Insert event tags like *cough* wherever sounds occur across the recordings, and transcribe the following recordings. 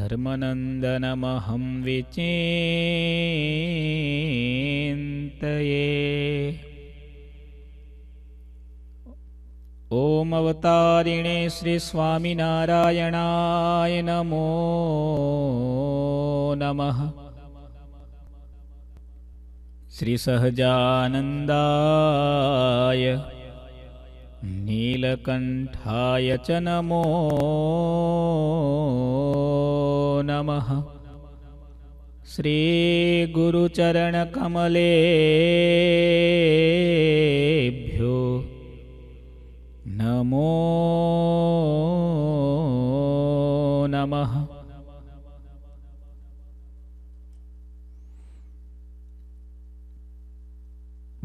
धर्मनन्दनमहं विचेन्तये ॐ श्रीस्वामिनारायणाय नमो नमः श्रीसहजानन्दाय नीलकण्ठाय च नमो नमः श्रीगुरुचरणकमलेभ्यो नमो नमः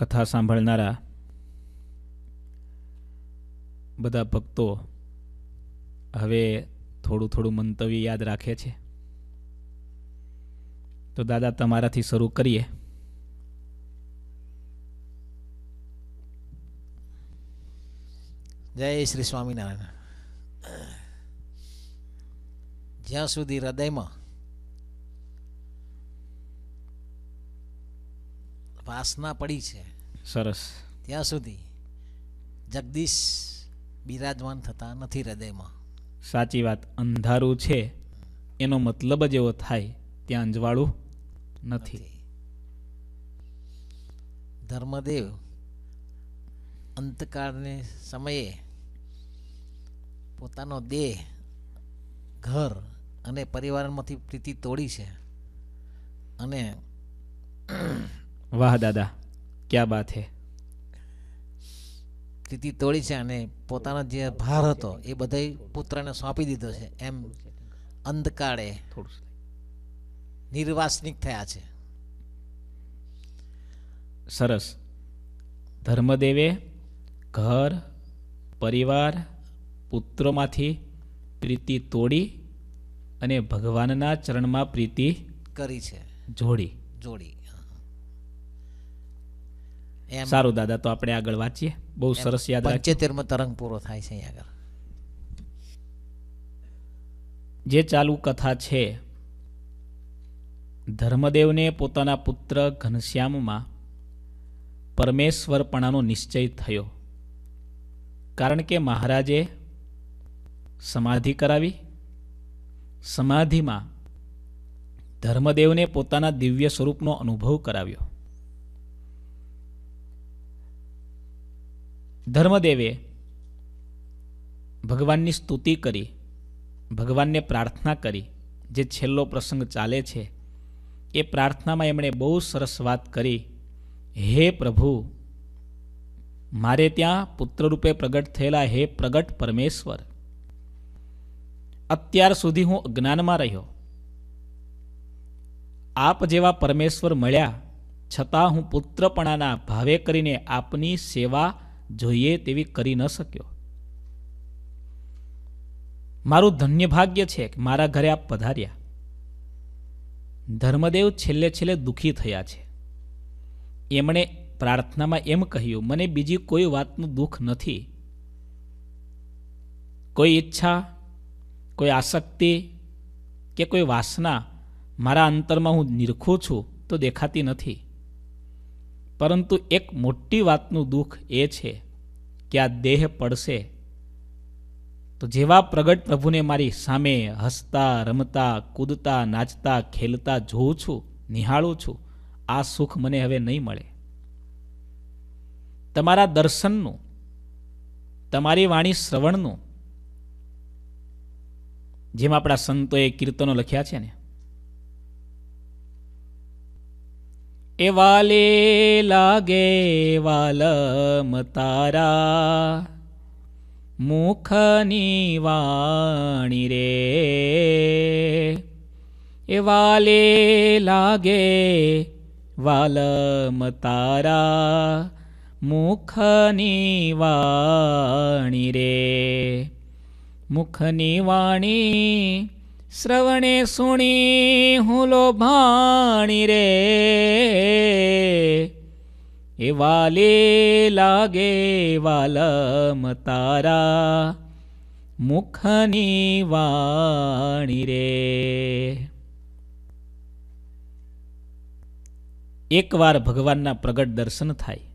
કથા સાંભળનારા બધા ભક્તો હવે થોડું થોડું મંતવ્ય યાદ રાખે છે તો દાદા તમારાથી શરૂ કરીએ જય શ્રી સ્વામિનારાયણ જ્યાં સુધી હૃદયમાં વાસના પડી છે સરસ ત્યાં સુધી જગદીશ બિરાજમાન થતા નથી હૃદયમાં સાચી વાત અંધારું છે એનો મતલબ જ એવો થાય ત્યાં અંજવાળું નથી ધર્મદેવ અંતકાળને સમયે પોતાનો દેહ ઘર અને પરિવારમાંથી પ્રીતિ તોડી છે અને વાહ દાદા ક્યાં બાત હે સ્થિતિ તોડી છે અને પોતાનો જે ભાર હતો એ બધાય પુત્રને સોંપી દીધો છે એમ અંધકાળે નિર્વાસનિક થયા છે સરસ ધર્મદેવે ઘર પરિવાર પુત્રોમાંથી પ્રીતિ તોડી અને ભગવાનના ચરણમાં પ્રીતિ કરી છે જોડી જોડી સારું દાદા તો આપણે આગળ વાંચીએ બહુ સરસ યાદ પંચોતેરમો તરંગ પૂરો થાય છે આગળ જે ચાલુ કથા છે ધર્મદેવને પોતાના પુત્ર ઘનશ્યામમાં પરમેશ્વરપણાનો નિશ્ચય થયો કારણ કે મહારાજે સમાધિ કરાવી સમાધિમાં ધર્મદેવને પોતાના દિવ્ય સ્વરૂપનો અનુભવ કરાવ્યો ધર્મદેવે ભગવાનની સ્તુતિ કરી ભગવાનને પ્રાર્થના કરી જે છેલ્લો પ્રસંગ ચાલે છે એ પ્રાર્થનામાં એમણે બહુ સરસ વાત કરી હે પ્રભુ મારે ત્યાં પુત્રરૂપે પ્રગટ થયેલા હે પ્રગટ પરમેશ્વર અત્યાર સુધી હું અજ્ઞાનમાં રહ્યો આપ જેવા પરમેશ્વર મળ્યા છતાં હું પુત્રપણાના ભાવે કરીને આપની સેવા જોઈએ તેવી કરી ન શક્યો મારું ધન્ય ભાગ્ય છે કે મારા ઘરે આપ પધાર્યા ધર્મદેવ છેલ્લે છેલ્લે દુઃખી થયા છે એમણે પ્રાર્થનામાં એમ કહ્યું મને બીજી કોઈ વાતનું દુઃખ નથી કોઈ ઈચ્છા કોઈ આસક્તિ કે કોઈ વાસના મારા અંતરમાં હું નિરખું છું તો દેખાતી નથી પરંતુ એક મોટી વાતનું દુઃખ એ છે કે આ દેહ પડશે તો જેવા પ્રગટ પ્રભુને મારી સામે હસતા રમતા કૂદતા નાચતા ખેલતા જોઉં છું નિહાળું છું આ સુખ મને હવે નહીં મળે તમારા દર્શનનું તમારી વાણી શ્રવણનું જેમ આપણા સંતોએ કીર્તનો લખ્યા છે ને એ વાલે લાગે વાલમ તારા મુખની વાણી રે એ વાલે લાગે વાલમ તારા મુખની વાણી રે મુખની વાણી શ્રવણે સુણી હું લો ભાણી રે એ વાલે લાગે વાલમ તારા મુખની વાણી રે એકવાર ભગવાનના પ્રગટ દર્શન થાય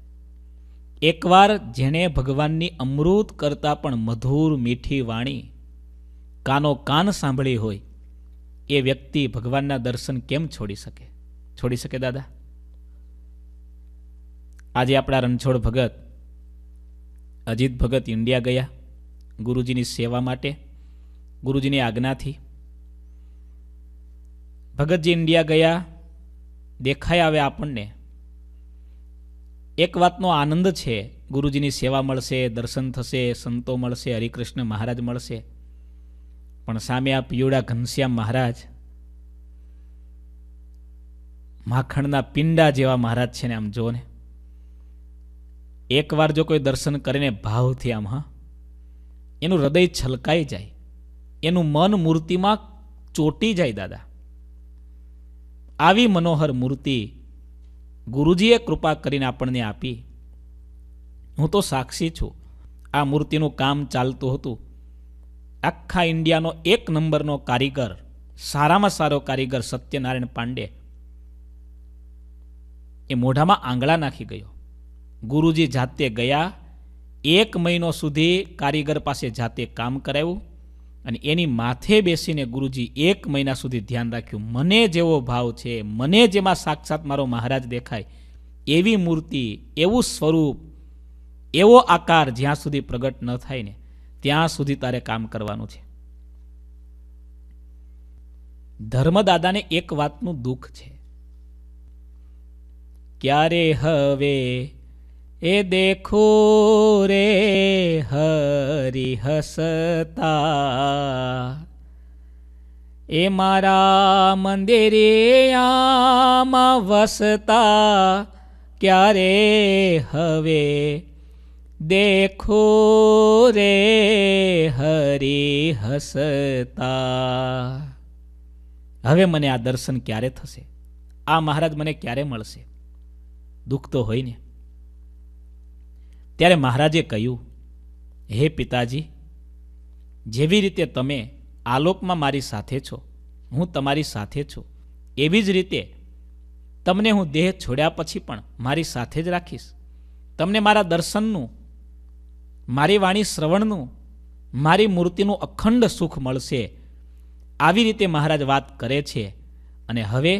એકવાર જેણે ભગવાનની અમૃત કરતાં પણ મધુર મીઠી વાણી કાનો કાન સાંભળી હોય એ વ્યક્તિ ભગવાનના દર્શન કેમ છોડી શકે છોડી શકે દાદા આજે આપણા રણછોડ ભગત અજીત ભગત ઇન્ડિયા ગયા ગુરુજીની સેવા માટે ગુરુજીની આજ્ઞાથી ભગતજી ઇન્ડિયા ગયા દેખાય આવે આપણને એક વાતનો આનંદ છે ગુરુજીની સેવા મળશે દર્શન થશે સંતો મળશે હરિકૃષ્ણ મહારાજ મળશે પણ સામે આ પિયોડા ઘનશ્યામ મહારાજ માખણના પિંડા જેવા મહારાજ છે ને આમ જો ને એકવાર જો કોઈ દર્શન કરીને ભાવથી આમ હા એનું હૃદય છલકાઈ જાય એનું મન મૂર્તિમાં ચોટી જાય દાદા આવી મનોહર મૂર્તિ ગુરુજીએ કૃપા કરીને આપણને આપી હું તો સાક્ષી છું આ મૂર્તિનું કામ ચાલતું હતું આખા ઇન્ડિયાનો એક નંબરનો કારીગર સારામાં સારો કારીગર સત્યનારાયણ પાંડે એ મોઢામાં આંગળા નાખી ગયો ગુરુજી જાતે ગયા એક મહિનો સુધી કારીગર પાસે જાતે કામ કરાવ્યું અને એની માથે બેસીને ગુરુજી એક મહિના સુધી ધ્યાન રાખ્યું મને જેવો ભાવ છે મને જેમાં સાક્ષાત મારો મહારાજ દેખાય એવી મૂર્તિ એવું સ્વરૂપ એવો આકાર જ્યાં સુધી પ્રગટ ન થાય ને ત્યાં સુધી તારે કામ કરવાનું છે ધર્મદાદાને એક વાતનું દુઃખ છે ક્યારે હવે એ દેખો રે હરી હસતા એ મારા મંદિરે આમાં વસતા ક્યારે હવે દેખો રે હરે હસતા હવે મને આ દર્શન ક્યારે થશે આ મહારાજ મને ક્યારે મળશે દુઃખ તો હોય ને ત્યારે મહારાજે કહ્યું હે પિતાજી જેવી રીતે તમે આલોકમાં મારી સાથે છો હું તમારી સાથે છું એવી જ રીતે તમને હું દેહ છોડ્યા પછી પણ મારી સાથે જ રાખીશ તમને મારા દર્શનનું મારી વાણી શ્રવણનું મારી મૂર્તિનું અખંડ સુખ મળશે આવી રીતે મહારાજ વાત કરે છે અને હવે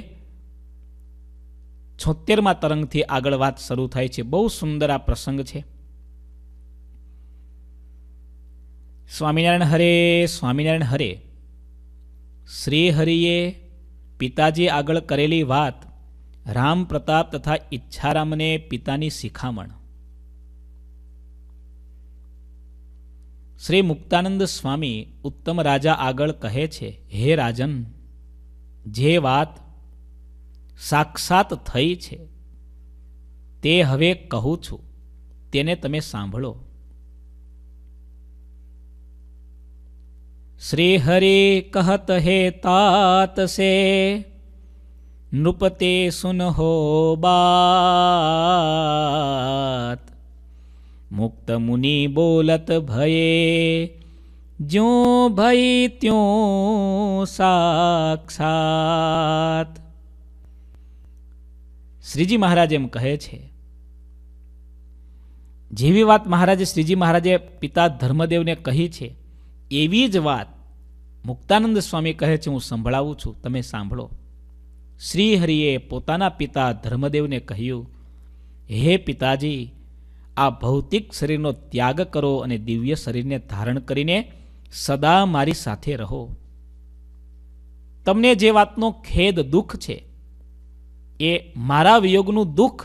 છોતેરમાં તરંગથી આગળ વાત શરૂ થાય છે બહુ સુંદર આ પ્રસંગ છે સ્વામિનારાયણ હરે સ્વામિનારાયણ હરે શ્રી હરિએ પિતાજી આગળ કરેલી વાત રામ પ્રતાપ તથા ઈચ્છારામને પિતાની શિખામણ શ્રી મુક્તાનંદ સ્વામી ઉત્તમ રાજા આગળ કહે છે હે રાજન જે વાત સાક્ષાત થઈ છે તે હવે કહું છું તેને તમે સાંભળો શ્રી હરિ કહત હે તાત સે નૃપતે સુન હો બાત મુક્ત મુનિ બોલત ભયે જ્યો ભય ત્યો સાક્ષાત શ્રીજી મહારાજ એમ કહે છે જેવી વાત મહારાજે શ્રીજી મહારાજે પિતા ધર્મદેવને કહી છે એવી જ વાત મુક્તાનંદ સ્વામી કહે છે હું સંભળાવું છું તમે સાંભળો શ્રીહરિએ પોતાના પિતા ધર્મદેવને કહ્યું હે પિતાજી આ ભૌતિક શરીરનો ત્યાગ કરો અને દિવ્ય શરીરને ધારણ કરીને સદા મારી સાથે રહો તમને જે વાતનો ખેદ દુઃખ છે એ મારા વિયોગનું દુઃખ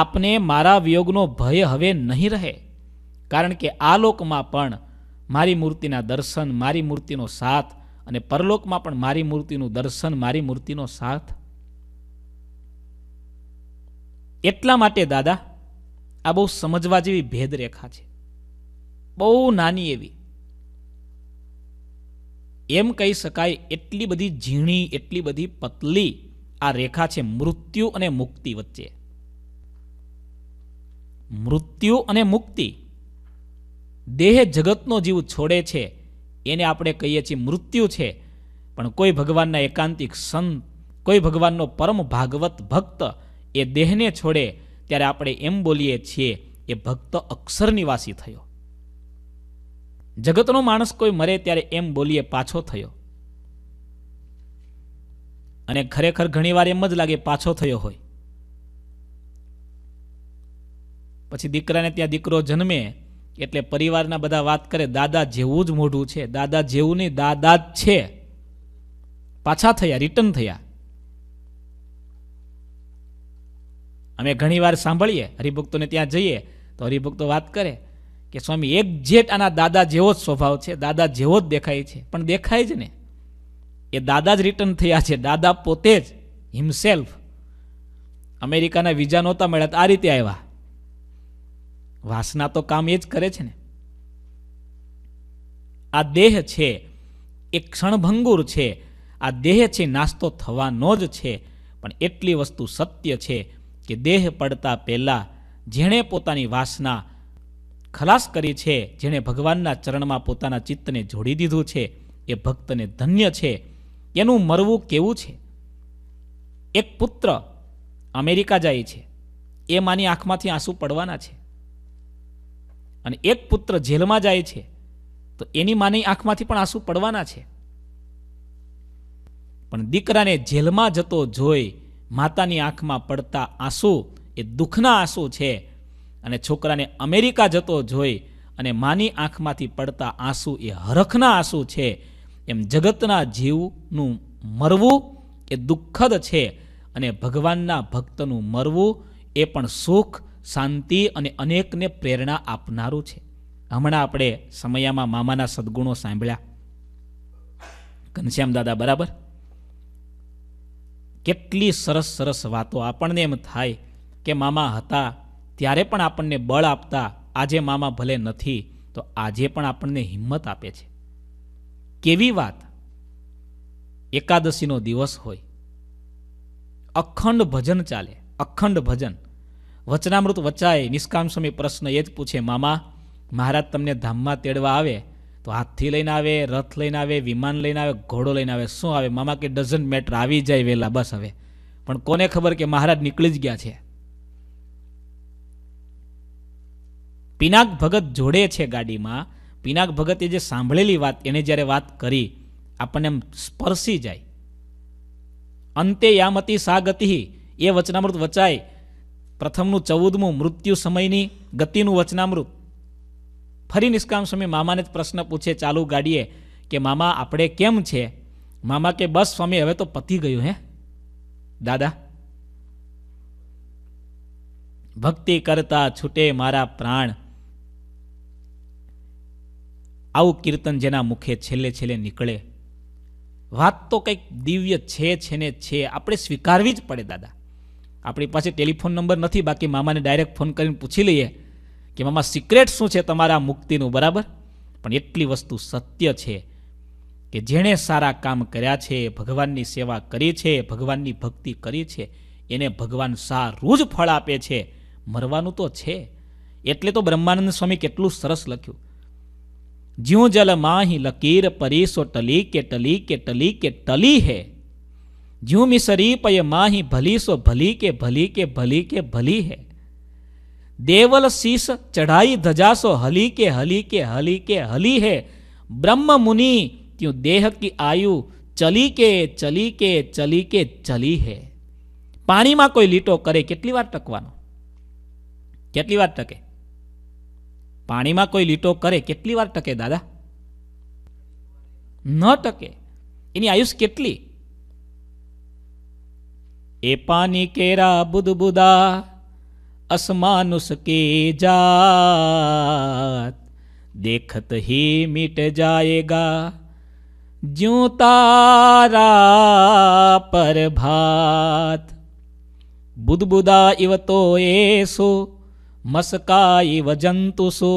આપને મારા વિયોગનો ભય હવે નહીં રહે કારણ કે આ લોકમાં પણ મારી મૂર્તિના દર્શન મારી મૂર્તિનો સાથ અને પરલોકમાં પણ મારી મૂર્તિનું દર્શન મારી મૂર્તિનો સાથ એટલા માટે દાદા આ બહુ સમજવા જેવી ભેદરેખા છે બહુ નાની એવી એમ કહી શકાય એટલી બધી ઝીણી એટલી બધી પતલી આ રેખા છે મૃત્યુ અને મુક્તિ વચ્ચે મૃત્યુ અને મુક્તિ દેહ જગતનો જીવ છોડે છે એને આપણે કહીએ છીએ મૃત્યુ છે પણ કોઈ ભગવાનના એકાંતિક સંત કોઈ ભગવાનનો પરમ ભાગવત ભક્ત એ દેહને છોડે ત્યારે આપણે એમ બોલીએ છીએ એ ભક્ત અક્ષર નિવાસી થયો જગતનો માણસ કોઈ મરે ત્યારે એમ બોલીએ પાછો થયો અને ખરેખર ઘણીવાર એમ જ લાગે પાછો થયો હોય પછી દીકરાને ત્યાં દીકરો જન્મે એટલે પરિવારના બધા વાત કરે દાદા જેવું જ મોઢું છે દાદા જેવું નહીં દાદા જ છે પાછા થયા રિટર્ન થયા અમે ઘણીવાર સાંભળીએ હરિભક્તોને ત્યાં જઈએ તો હરિભક્તો વાત કરે કે સ્વામી એક જેટ આના દાદા જેવો જ સ્વભાવ છે દાદા જેવો જ દેખાય છે પણ દેખાય જ ને એ દાદા જ રિટર્ન થયા છે દાદા પોતે જ હિમસેલ્ફ અમેરિકાના વિઝા નહોતા મળ્યા આ રીતે આવ્યા વાસના તો કામ એ જ કરે છે ને આ દેહ છે એ ક્ષણભંગુર છે આ દેહ છે નાસ્તો થવાનો જ છે પણ એટલી વસ્તુ સત્ય છે કે દેહ પડતા પહેલાં જેણે પોતાની વાસના ખલાસ કરી છે જેણે ભગવાનના ચરણમાં પોતાના ચિત્તને જોડી દીધું છે એ ભક્તને ધન્ય છે એનું મરવું કેવું છે એક પુત્ર અમેરિકા જાય છે એ માની આંખમાંથી આંસુ પડવાના છે અને એક પુત્ર જેલમાં જાય છે તો એની માની આંખમાંથી પણ આંસુ પડવાના છે પણ દીકરાને જેલમાં જતો જોઈ માતાની આંખમાં પડતા આંસુ એ દુઃખના આંસુ છે અને છોકરાને અમેરિકા જતો જોઈ અને માની આંખમાંથી પડતા આંસુ એ હરખના આંસુ છે એમ જગતના જીવનું મરવું એ દુઃખદ છે અને ભગવાનના ભક્તનું મરવું એ પણ સુખ શાંતિ અને અનેકને પ્રેરણા આપનારું છે હમણાં આપણે સમયામાં મામાના સદગુણો સાંભળ્યા ઘનશ્યામ દાદા બરાબર કેટલી સરસ સરસ વાતો આપણને એમ થાય કે મામા હતા ત્યારે પણ આપણને બળ આપતા આજે મામા ભલે નથી તો આજે પણ આપણને હિંમત આપે છે કેવી વાત એકાદશીનો દિવસ હોય અખંડ ભજન ચાલે અખંડ ભજન વચનામૃત વચાય નિષ્કામ સ્વામી પ્રશ્ન એ જ પૂછે મામા મહારાજ તમને ધામમાં તેડવા આવે તો હાથથી લઈને આવે રથ લઈને આવે વિમાન લઈને આવે ઘોડો લઈને આવે શું આવે મામા કે ડઝન મેટર આવી જાય વહેલા બસ હવે પણ કોને ખબર કે મહારાજ નીકળી જ ગયા છે પિનાક ભગત જોડે છે ગાડીમાં પિનાક ભગતે જે સાંભળેલી વાત એને જ્યારે વાત કરી આપણને એમ સ્પર્શી જાય અંતે યામતી સા ગતિ એ વચનામૃત વચાય પ્રથમનું ચૌદમું મૃત્યુ સમયની ગતિનું વચનામૃત ફરી નિષ્કામ સ્વામી મામાને જ પ્રશ્ન પૂછે ચાલુ ગાડીએ કે મામા આપણે કેમ છે મામા કે બસ સ્વામી હવે તો પતી ગયું હે દાદા ભક્તિ કરતા છૂટે મારા પ્રાણ આવું કીર્તન જેના મુખે છેલ્લે છેલ્લે નીકળે વાત તો કંઈક દિવ્ય છે છે ને છે આપણે સ્વીકારવી જ પડે દાદા આપણી પાસે ટેલિફોન નંબર નથી બાકી મામાને ડાયરેક્ટ ફોન કરીને પૂછી લઈએ કે એમાં સિક્રેટ શું છે તમારા મુક્તિનું બરાબર પણ એટલી વસ્તુ સત્ય છે કે જેણે સારા કામ કર્યા છે ભગવાનની સેવા કરી છે ભગવાનની ભક્તિ કરી છે એને ભગવાન સારું જ ફળ આપે છે મરવાનું તો છે એટલે તો બ્રહ્માનંદ સ્વામી કેટલું સરસ લખ્યું જ્યું જલ માહી લકીર પરીસો ટલી કે ટલી કે ટલી કે ટલી હે જ્યું મિસરી પય માહી ભલી સો ભલી કે ભલી કે ભલી કે ભલી હે દેવલ શીશ ચઢાઈ ધજાસો હલી કે હલી કે હલી કે હલી હે બ્રહ્મ મુનિ ત્યું દેહ કી આયુ ચલી કે ચલી કે ચલી કે ચલી હે પાણીમાં કોઈ લીટો કરે કેટલી વાર ટકવાનો કેટલી વાર ટકે પાણીમાં કોઈ લીટો કરે કેટલી વાર ટકે દાદા ન ટકે એની આયુષ કેટલી એ પાણી કેરા બુદબુદા असमान उसके जात देखत ही मिट जाएगा ज्यों तारा पर બુદબુદા ઇવ इव तो एसो મસ્કા ઇવ જંતુસો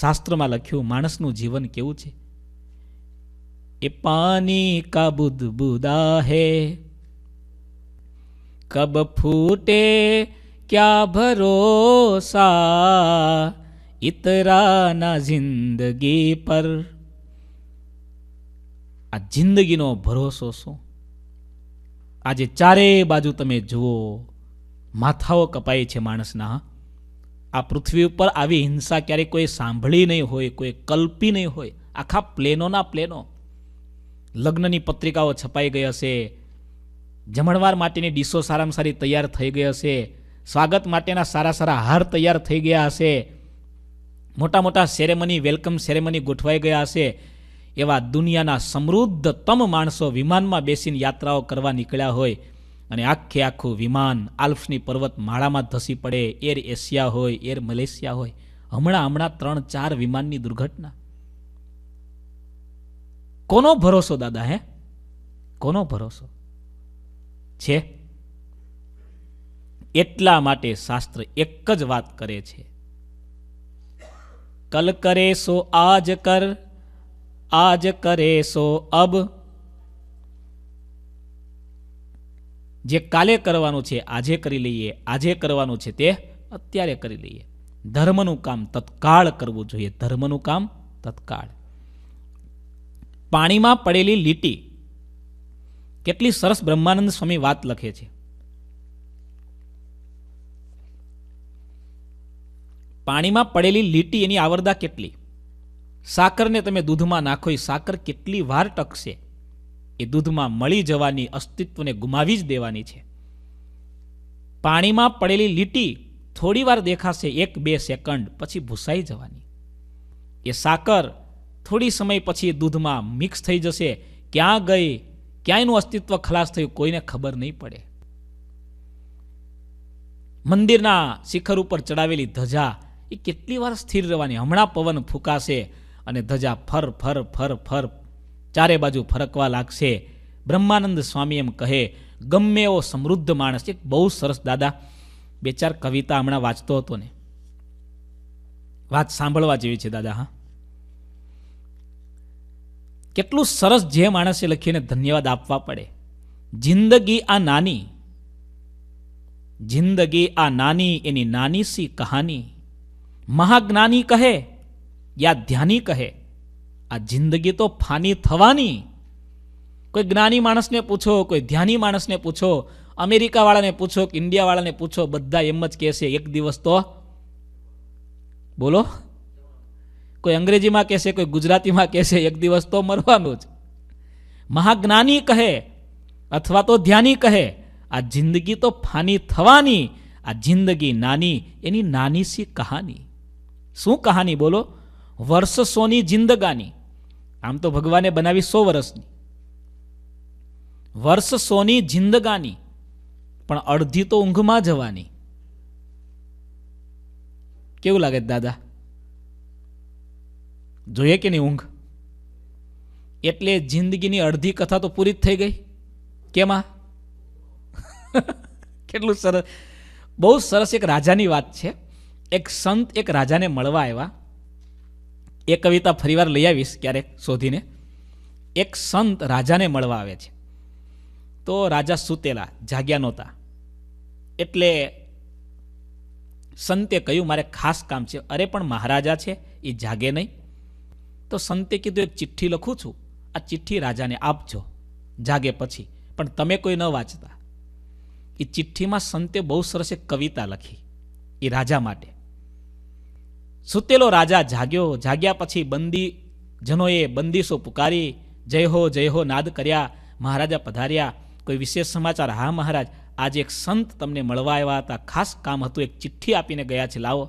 શાસ્ત્રમાં લખ્યું માણસનું જીવન કેવું છે એ પાણી કા બુદબુદા હૈ કબ ફૂટે क्या भरोसा इतरा જિંદગી પર આ જિંદગીનો ભરોસો શું આજે ચારે બાજુ તમે જુઓ માથાઓ કપાય છે માણસના આ પૃથ્વી ઉપર આવી હિંસા ક્યારેય કોઈ સાંભળી નહીં હોય કોઈ કલ્પી નહીં હોય આખા પ્લેનોના પ્લેનો લગ્નની પત્રિકાઓ છપાઈ ગઈ હશે જમણવાર માટેની ડીશો સારામાં સારી તૈયાર થઈ ગઈ હશે સ્વાગત માટેના સારા સારા હાર તૈયાર થઈ ગયા હશે મોટા મોટા સેરેમની વેલકમ સેરેમની ગોઠવાઈ ગયા હશે એવા દુનિયાના સમૃદ્ધતમ માણસો વિમાનમાં બેસીને યાત્રાઓ કરવા નીકળ્યા હોય અને આખે આખું વિમાન આલ્ફની પર્વત માળામાં ધસી પડે એર એશિયા હોય એર મલેશિયા હોય હમણાં હમણાં ત્રણ ચાર વિમાનની દુર્ઘટના કોનો ભરોસો દાદા હે કોનો ભરોસો છે એટલા માટે શાસ્ત્ર એક જ વાત કરે છે કલ કરે સો આજ કર આજ કરે સો અબ જે કાલે કરવાનું છે આજે કરી લઈએ આજે કરવાનું છે તે અત્યારે કરી લઈએ ધર્મનું કામ તત્કાળ કરવું જોઈએ ધર્મનું કામ તત્કાળ પાણીમાં પડેલી લીટી કેટલી સરસ બ્રહ્માનંદ સ્વામી વાત લખે છે પાણીમાં પડેલી લીટી એની આવરદા કેટલી સાકરને તમે દૂધમાં નાખો સાકર કેટલી વાર ટકશે એ દૂધમાં મળી જવાની અસ્તિત્વને ગુમાવી જ દેવાની છે પાણીમાં પડેલી લીટી થોડી વાર દેખાશે એક બે સેકન્ડ પછી ભૂસાઈ જવાની એ સાકર થોડી સમય પછી દૂધમાં મિક્સ થઈ જશે ક્યાં ગઈ ક્યાંયનું અસ્તિત્વ ખલાસ થયું કોઈને ખબર નહીં પડે મંદિરના શિખર ઉપર ચડાવેલી ધજા એ કેટલી વાર સ્થિર રહેવાની હમણાં પવન ફૂંકાશે અને ધજા ફર ફર ફર ફર ચારે બાજુ ફરકવા લાગશે બ્રહ્માનંદ સ્વામી એમ કહે ગમે એવો સમૃદ્ધ માણસ એક બહુ સરસ દાદા બે ચાર કવિતા હમણાં વાંચતો હતો ને વાત સાંભળવા જેવી છે દાદા હા કેટલું સરસ જે માણસે લખીને ધન્યવાદ આપવા પડે જિંદગી આ નાની જિંદગી આ નાની એની નાની સી કહાની મહાજ્ઞાની કહે યા ધ્યાની કહે આ જિંદગી તો ફાની થવાની કોઈ જ્ઞાની માણસને પૂછો કોઈ ધ્યાની માણસને પૂછો અમેરિકાવાળાને પૂછો કે ઇન્ડિયાવાળાને પૂછો બધા એમ જ કહેશે એક દિવસ તો બોલો કોઈ અંગ્રેજીમાં કહેશે કોઈ ગુજરાતીમાં કહેશે એક દિવસ તો મરવાનું જ મહાજ્ઞાની કહે અથવા તો ધ્યાની કહે આ જિંદગી તો ફાની થવાની આ જિંદગી નાની એની નાની સી કહાની શું કહાની બોલો વર્ષસોની જિંદગાની આમ તો ભગવાને બનાવી સો વર્ષની વર્ષસોની જિંદગાની પણ અડધી તો ઊંઘમાં જવાની કેવું લાગે દાદા જોઈએ કે નહીં ઊંઘ એટલે જિંદગીની અડધી કથા તો પૂરી જ થઈ ગઈ કેમાં *laughs* કેટલું સરસ બહુ સરસ એક રાજાની વાત છે એક સંત એક રાજાને મળવા આવ્યા એ કવિતા ફરીવાર લઈ આવીશ ક્યારેક શોધીને એક સંત રાજાને મળવા આવે છે તો રાજા સૂતેલા જાગ્યા નહોતા એટલે સંતે કહ્યું મારે ખાસ કામ છે અરે પણ મહારાજા છે એ જાગે નહીં તો સંતે કીધું એક ચિઠ્ઠી લખું છું આ ચિઠ્ઠી રાજાને આપજો જાગે પછી પણ તમે કોઈ ન વાંચતા એ ચિઠ્ઠીમાં સંતે બહુ સરસ એક કવિતા લખી એ રાજા માટે સુતેલો રાજા જાગ્યો જાગ્યા પછી બંદી જનોએ બંદીશો પુકારી જય હો જય હો નાદ કર્યા મહારાજા પધાર્યા કોઈ વિશેષ સમાચાર હા મહારાજ આજે એક સંત તમને મળવા આવ્યા હતા ખાસ કામ હતું એક ચિઠ્ઠી આપીને ગયા છે લાવો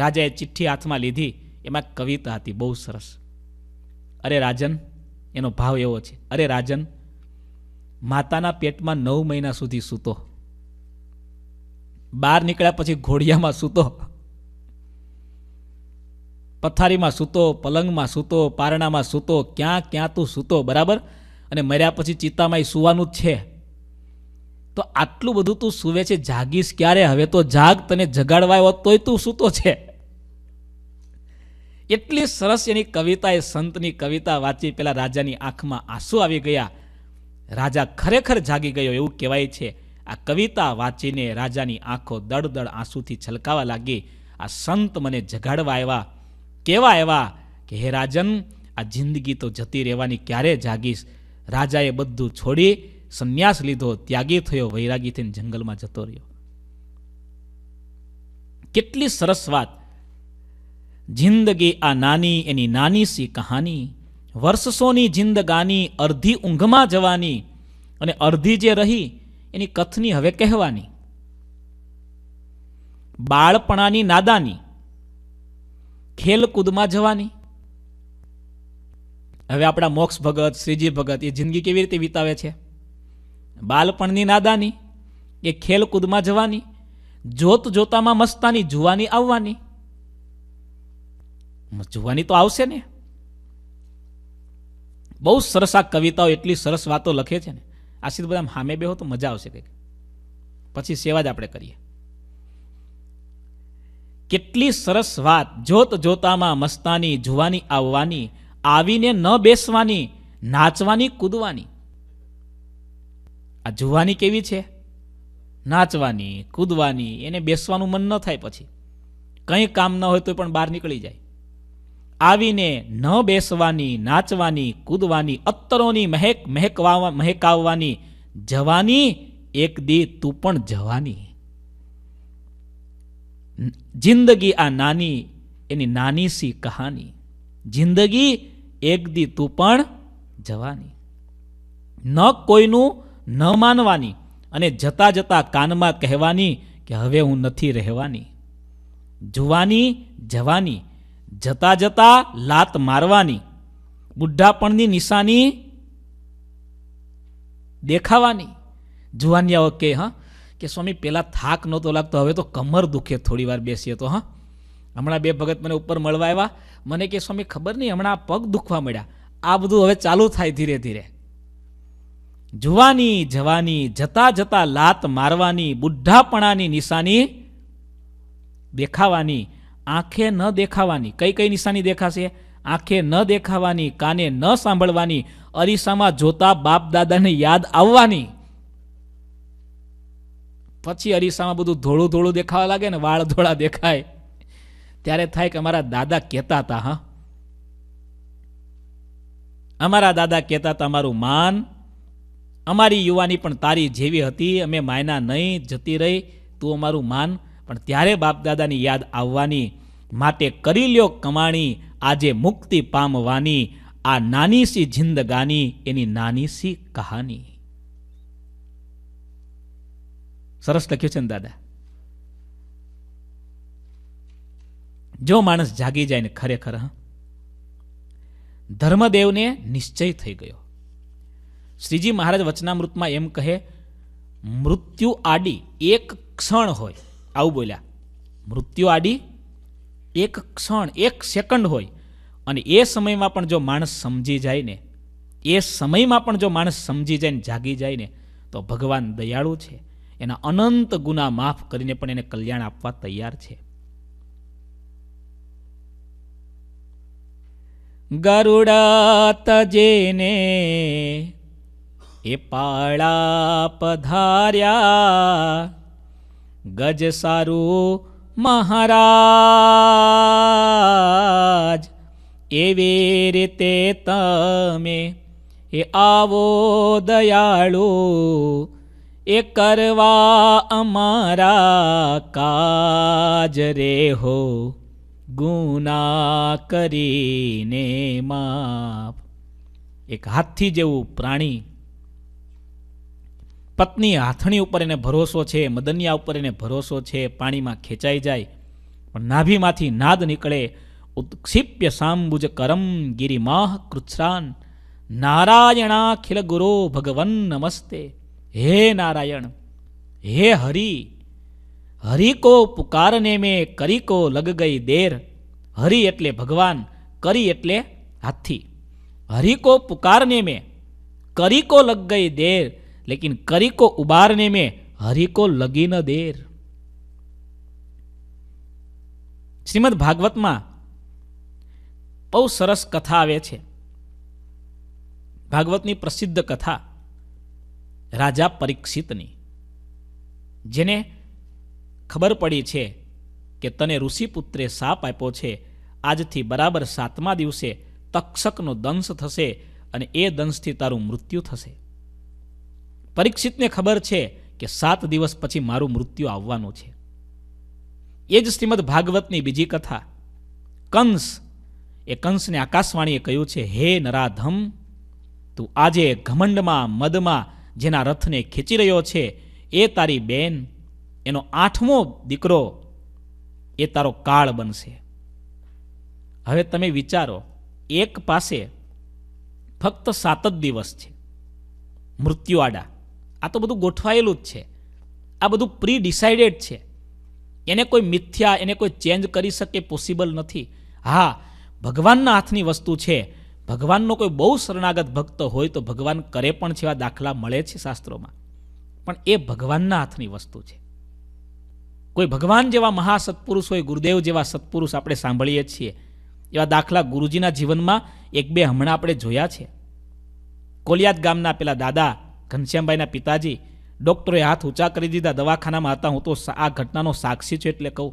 રાજાએ ચિઠ્ઠી હાથમાં લીધી એમાં કવિતા હતી બહુ સરસ અરે રાજન એનો ભાવ એવો છે અરે રાજન માતાના પેટમાં નવ મહિના સુધી સૂતો બહાર નીકળ્યા પછી ઘોડિયામાં સૂતો પથારીમાં સૂતો પલંગમાં સૂતો પારણામાં સૂતો ક્યાં ક્યાં તું સૂતો બરાબર અને મર્યા પછી ચિત્તામાં સૂવાનું જ છે તો આટલું બધું તું સૂવે છે જાગીશ ક્યારે હવે તો જાગ તને જગાડવા આવ્યો તોય તું સૂતો છે એટલી સરસ એની કવિતા એ સંતની કવિતા વાંચી પેલા રાજાની આંખમાં આંસુ આવી ગયા રાજા ખરેખર જાગી ગયો એવું કહેવાય છે આ કવિતા વાંચીને રાજાની આંખો દળદળ આંસુથી છલકાવા લાગી આ સંત મને જગાડવા આવ્યા કેવા આવ્યા કે હે રાજન આ જિંદગી તો જતી રહેવાની ક્યારે જાગીશ રાજાએ બધું છોડી સંન્યાસ લીધો ત્યાગી થયો વૈરાગી થઈને જંગલમાં જતો રહ્યો કેટલી સરસ વાત જિંદગી આ નાની એની નાની સી કહાની વર્ષોની જિંદગાની અર્ધી ઊંઘમાં જવાની અને અર્ધી જે રહી એની કથની હવે કહેવાની બાળપણાની નાદાની ખેલકૂદમાં જવાની હવે આપણા મોક્ષ ભગત શ્રીજી ભગત એ જિંદગી કેવી રીતે વિતાવે છે બાળપણની નાદાની એ ખેલકૂદમાં જવાની જોત જોતામાં મસ્તાની જુવાની આવવાની જોવાની તો આવશે ને બહુ સરસ આ કવિતાઓ એટલી સરસ વાતો લખે છે ને આ સીધું બધા હામે બેહો તો મજા આવશે કંઈક પછી સેવા જ આપણે કરીએ કેટલી સરસ વાત જોત જોતામાં મસ્તાની જોવાની આવવાની આવીને ન બેસવાની નાચવાની કૂદવાની આ જોવાની કેવી છે નાચવાની કૂદવાની એને બેસવાનું મન ન થાય પછી કંઈ કામ ન હોય તો પણ બહાર નીકળી જાય આવીને ન બેસવાની નાચવાની કૂદવાની અત્તરોની મહેક મહેકવા મહેકાવવાની જવાની એક દી તું પણ જવાની જિંદગી આ નાની એની નાની સી કહાની જિંદગી એક દી તું પણ જવાની ન કોઈનું ન માનવાની અને જતા જતા કાનમાં કહેવાની કે હવે હું નથી રહેવાની જોવાની જવાની જતા જતા લાત મારવાની બુઢાપણની નિશાની દેખાવાની જુવાનિયાઓ કે હા કે સ્વામી પહેલાં થાક નહોતો લાગતો હવે તો કમર દુખે થોડી વાર બેસીએ તો હા હમણાં બે ભગત મને ઉપર મળવા આવ્યા મને કે સ્વામી ખબર નહીં હમણાં પગ દુખવા મળ્યા આ બધું હવે ચાલુ થાય ધીરે ધીરે જુવાની જવાની જતા જતા લાત મારવાની બુઢાપણાની નિશાની દેખાવાની આંખે ન દેખાવાની કઈ કઈ નિશાની દેખાશે આંખે ન દેખાવાની કાને ન સાંભળવાની અરીસામાં જોતા બાપ દાદાને યાદ આવવાની પછી અરીસામાં બધું ધોળું ધોળું દેખાવા લાગે ને વાળ ધોળા દેખાય ત્યારે થાય કે અમારા દાદા કહેતા હતા હા અમારા દાદા કહેતા હતા અમારું માન અમારી યુવાની પણ તારી જેવી હતી અમે માયના નહીં જતી રહી તું અમારું માન પણ ત્યારે બાપદાદાની યાદ આવવાની માટે કરી લ્યો કમાણી આજે મુક્તિ પામવાની આ નાની સી જિંદગાની એની નાની સી કહાની સરસ લખ્યું છે ને દાદા જો માણસ જાગી જાય ને ખરેખર ધર્મદેવને નિશ્ચય થઈ ગયો શ્રીજી મહારાજ વચનામૃતમાં એમ કહે મૃત્યુ આડી એક ક્ષણ હોય આવું બોલ્યા મૃત્યુ આડી એક ક્ષણ એક સેકન્ડ હોય અને એ સમયમાં પણ જો માણસ સમજી જાય ને એ સમયમાં પણ જો માણસ સમજી જાય ને જાગી જાય ને તો ભગવાન દયાળુ છે એના અનંત ગુના માફ કરીને પણ એને કલ્યાણ આપવા તૈયાર છે ગરુડા તજેને એ પાળા પધાર્યા ગજ સારું મહારાજ એવી રીતે તમે એ આવો દયાળુ એ કરવા અમારા કાજ રે હો ગુના કરીને માપ એક હાથી જેવું પ્રાણી પત્ની હાથણી ઉપર એને ભરોસો છે મદનિયા ઉપર એને ભરોસો છે પાણીમાં ખેંચાઈ જાય પણ નાભીમાંથી નાદ નીકળે ઉત્ક્ષિપ્ય સાંબુજ કરમ ગિરિમાહ કૃત્સાન નારાયણાખિલ ગુરો ભગવન નમસ્તે હે નારાયણ હે હરિ હરિ કો પુકારને મેં કરી કો લગ ગઈ દેર હરિ એટલે ભગવાન કરી એટલે હાથી હરિ કો પુકારને મેં કરી કો લગ ગઈ દેર લેકિન करी ઉબારને મેં હરિકો हरि को लगी न શ્રીમદ ભાગવતમાં બહુ સરસ કથા આવે છે ભાગવતની પ્રસિદ્ધ કથા રાજા પરીક્ષિતની જેને ખબર પડી છે કે તને ઋષિપુત્રે સાપ આપ્યો છે આજથી બરાબર સાતમા દિવસે તક્ષકનો દંશ થશે અને એ દંશથી તારું મૃત્યુ થશે પરીક્ષિતને ખબર છે કે સાત દિવસ પછી મારું મૃત્યુ આવવાનું છે એ જ શ્રીમદ ભાગવતની બીજી કથા કંસ એ કંસને આકાશવાણીએ કહ્યું છે હે નરાધમ તું આજે ઘમંડમાં મદમાં જેના રથને ખેંચી રહ્યો છે એ તારી બેન એનો આઠમો દીકરો એ તારો કાળ બનશે હવે તમે વિચારો એક પાસે ફક્ત સાત જ દિવસ છે મૃત્યુ આડા આ તો બધું ગોઠવાયેલું જ છે આ બધું પ્રી ડિસાઇડેડ છે એને કોઈ મિથ્યા એને કોઈ ચેન્જ કરી શકે પોસિબલ નથી હા ભગવાનના હાથની વસ્તુ છે ભગવાનનો કોઈ બહુ શરણાગત ભક્ત હોય તો ભગવાન કરે પણ છે એવા દાખલા મળે છે શાસ્ત્રોમાં પણ એ ભગવાનના હાથની વસ્તુ છે કોઈ ભગવાન જેવા મહાસત્પુરુષ હોય ગુરુદેવ જેવા સત્પુરુષ આપણે સાંભળીએ છીએ એવા દાખલા ગુરુજીના જીવનમાં એક બે હમણાં આપણે જોયા છે કોલિયાદ ગામના પેલા દાદા ઘનશ્યામભાઈના પિતાજી ડૉક્ટરોએ હાથ ઊંચા કરી દીધા દવાખાનામાં હતા હું તો આ ઘટનાનો સાક્ષી છું એટલે કહું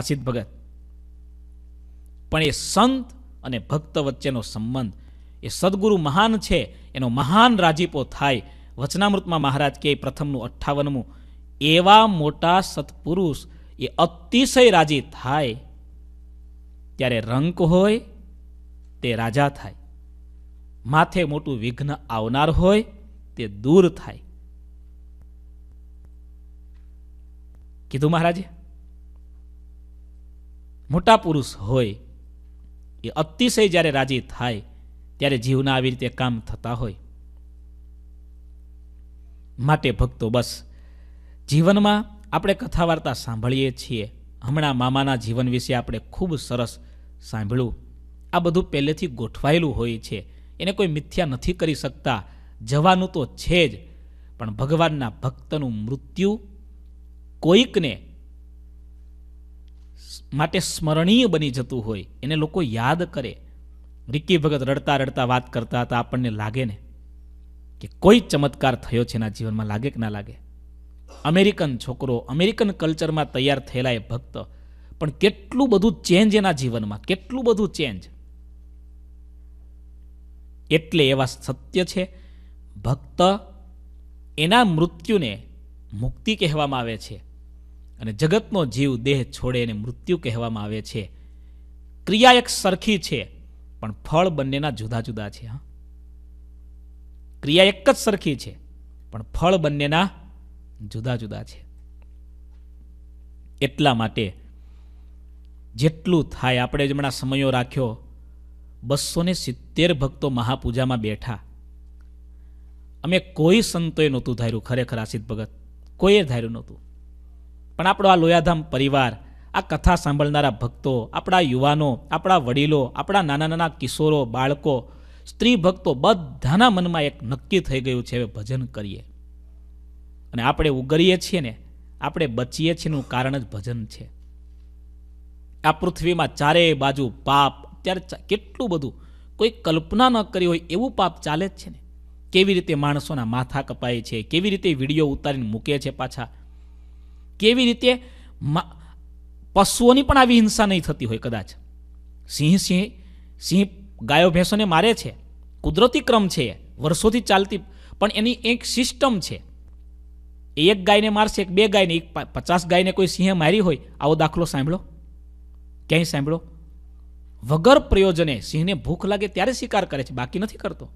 આસિદ ભગત પણ એ સંત અને ભક્ત વચ્ચેનો સંબંધ એ સદગુરુ મહાન છે એનો મહાન રાજીપો થાય વચનામૃતમાં મહારાજ કે પ્રથમનું અઠ્ઠાવનમું એવા મોટા સત્પુરુષ એ અતિશય રાજી થાય ત્યારે રંક હોય તે રાજા થાય માથે મોટું વિઘ્ન આવનાર હોય તે દૂર થાય કીધું મહારાજે મોટા પુરુષ હોય એ અતિશય જ્યારે રાજી થાય ત્યારે જીવના આવી રીતે કામ થતા હોય માટે ભક્તો બસ જીવનમાં આપણે કથા વાર્તા સાંભળીએ છીએ હમણાં મામાના જીવન વિશે આપણે ખૂબ સરસ સાંભળ્યું આ બધું પહેલેથી ગોઠવાયેલું હોય છે એને કોઈ મિથ્યા નથી કરી શકતા જવાનું તો છે જ પણ ભગવાનના ભક્તનું મૃત્યુ કોઈકને માટે સ્મરણીય બની જતું હોય એને લોકો યાદ કરે રિક્કી ભગત રડતા રડતા વાત કરતા હતા આપણને લાગે ને કે કોઈ ચમત્કાર થયો છે એના જીવનમાં લાગે કે ના લાગે અમેરિકન છોકરો અમેરિકન કલ્ચરમાં તૈયાર થયેલા એ ભક્ત પણ કેટલું બધું ચેન્જ એના જીવનમાં કેટલું બધું ચેન્જ એટલે એવા સત્ય છે ભક્ત એના મૃત્યુને મુક્તિ કહેવામાં આવે છે અને જગતનો જીવ દેહ છોડે એને મૃત્યુ કહેવામાં આવે છે ક્રિયા એક સરખી છે પણ ફળ બંનેના જુદા જુદા છે હા ક્રિયા એક જ સરખી છે પણ ફળ બંનેના જુદા જુદા છે એટલા માટે જેટલું થાય આપણે હમણાં સમયો રાખ્યો બસો સિત્તેર ભક્તો મહાપૂજામાં બેઠા અમે કોઈ સંતોએ નહોતું ધાર્યું ખરેખર આશિત ભગત કોઈએ ધાર્યું નહોતું પણ આપણો આ લોયાધામ પરિવાર આ કથા સાંભળનારા ભક્તો આપણા યુવાનો આપણા વડીલો આપણા નાના નાના કિશોરો બાળકો સ્ત્રી ભક્તો બધાના મનમાં એક નક્કી થઈ ગયું છે હવે ભજન કરીએ અને આપણે ઉગરીએ છીએ ને આપણે બચીએ છીએનું કારણ જ ભજન છે આ પૃથ્વીમાં ચારેય બાજુ પાપ અત્યારે કેટલું બધું કોઈ કલ્પના ન કરી હોય એવું પાપ ચાલે જ છે ને કેવી રીતે માણસોના માથા કપાય છે કેવી રીતે વિડીયો ઉતારીને મૂકે છે પાછા કેવી રીતે પશુઓની પણ આવી હિંસા નહીં થતી હોય કદાચ સિંહ સિંહ સિંહ ગાયો ભેંસોને મારે છે કુદરતી ક્રમ છે વર્ષોથી ચાલતી પણ એની એક સિસ્ટમ છે એક ગાયને મારશે એક બે ગાયને એક પચાસ ગાયને કોઈ સિંહે મારી હોય આવો દાખલો સાંભળો ક્યાંય સાંભળો વગર પ્રયોજને સિંહને ભૂખ લાગે ત્યારે શિકાર કરે છે બાકી નથી કરતો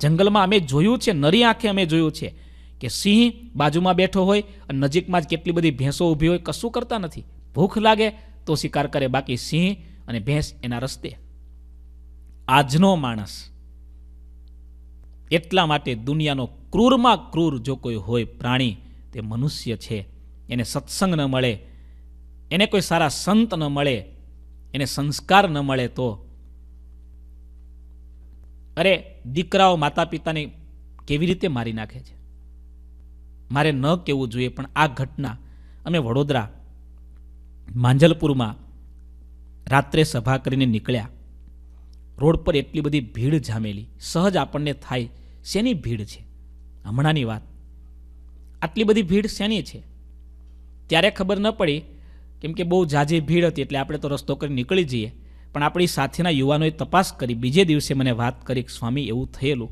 જંગલમાં અમે જોયું છે નરી આંખે અમે જોયું છે કે સિંહ બાજુમાં બેઠો હોય અને નજીકમાં જ કેટલી બધી ભેંસો ઊભી હોય કશું કરતા નથી ભૂખ લાગે તો શિકાર કરે બાકી સિંહ અને ભેંસ એના રસ્તે આજનો માણસ એટલા માટે દુનિયાનો ક્રૂરમાં ક્રૂર જો કોઈ હોય પ્રાણી તે મનુષ્ય છે એને સત્સંગ ન મળે એને કોઈ સારા સંત ન મળે એને સંસ્કાર ન મળે તો અરે દીકરાઓ માતા પિતાને કેવી રીતે મારી નાખે છે મારે ન કહેવું જોઈએ પણ આ ઘટના અમે વડોદરા માંજલપુરમાં રાત્રે સભા કરીને નીકળ્યા રોડ પર એટલી બધી ભીડ જામેલી સહજ આપણને થાય શેની ભીડ છે હમણાંની વાત આટલી બધી ભીડ શેની છે ત્યારે ખબર ન પડી કેમ કે બહુ જાજી ભીડ હતી એટલે આપણે તો રસ્તો કરી નીકળી જઈએ પણ આપણી સાથેના યુવાનોએ તપાસ કરી બીજે દિવસે મને વાત કરી સ્વામી એવું થયેલું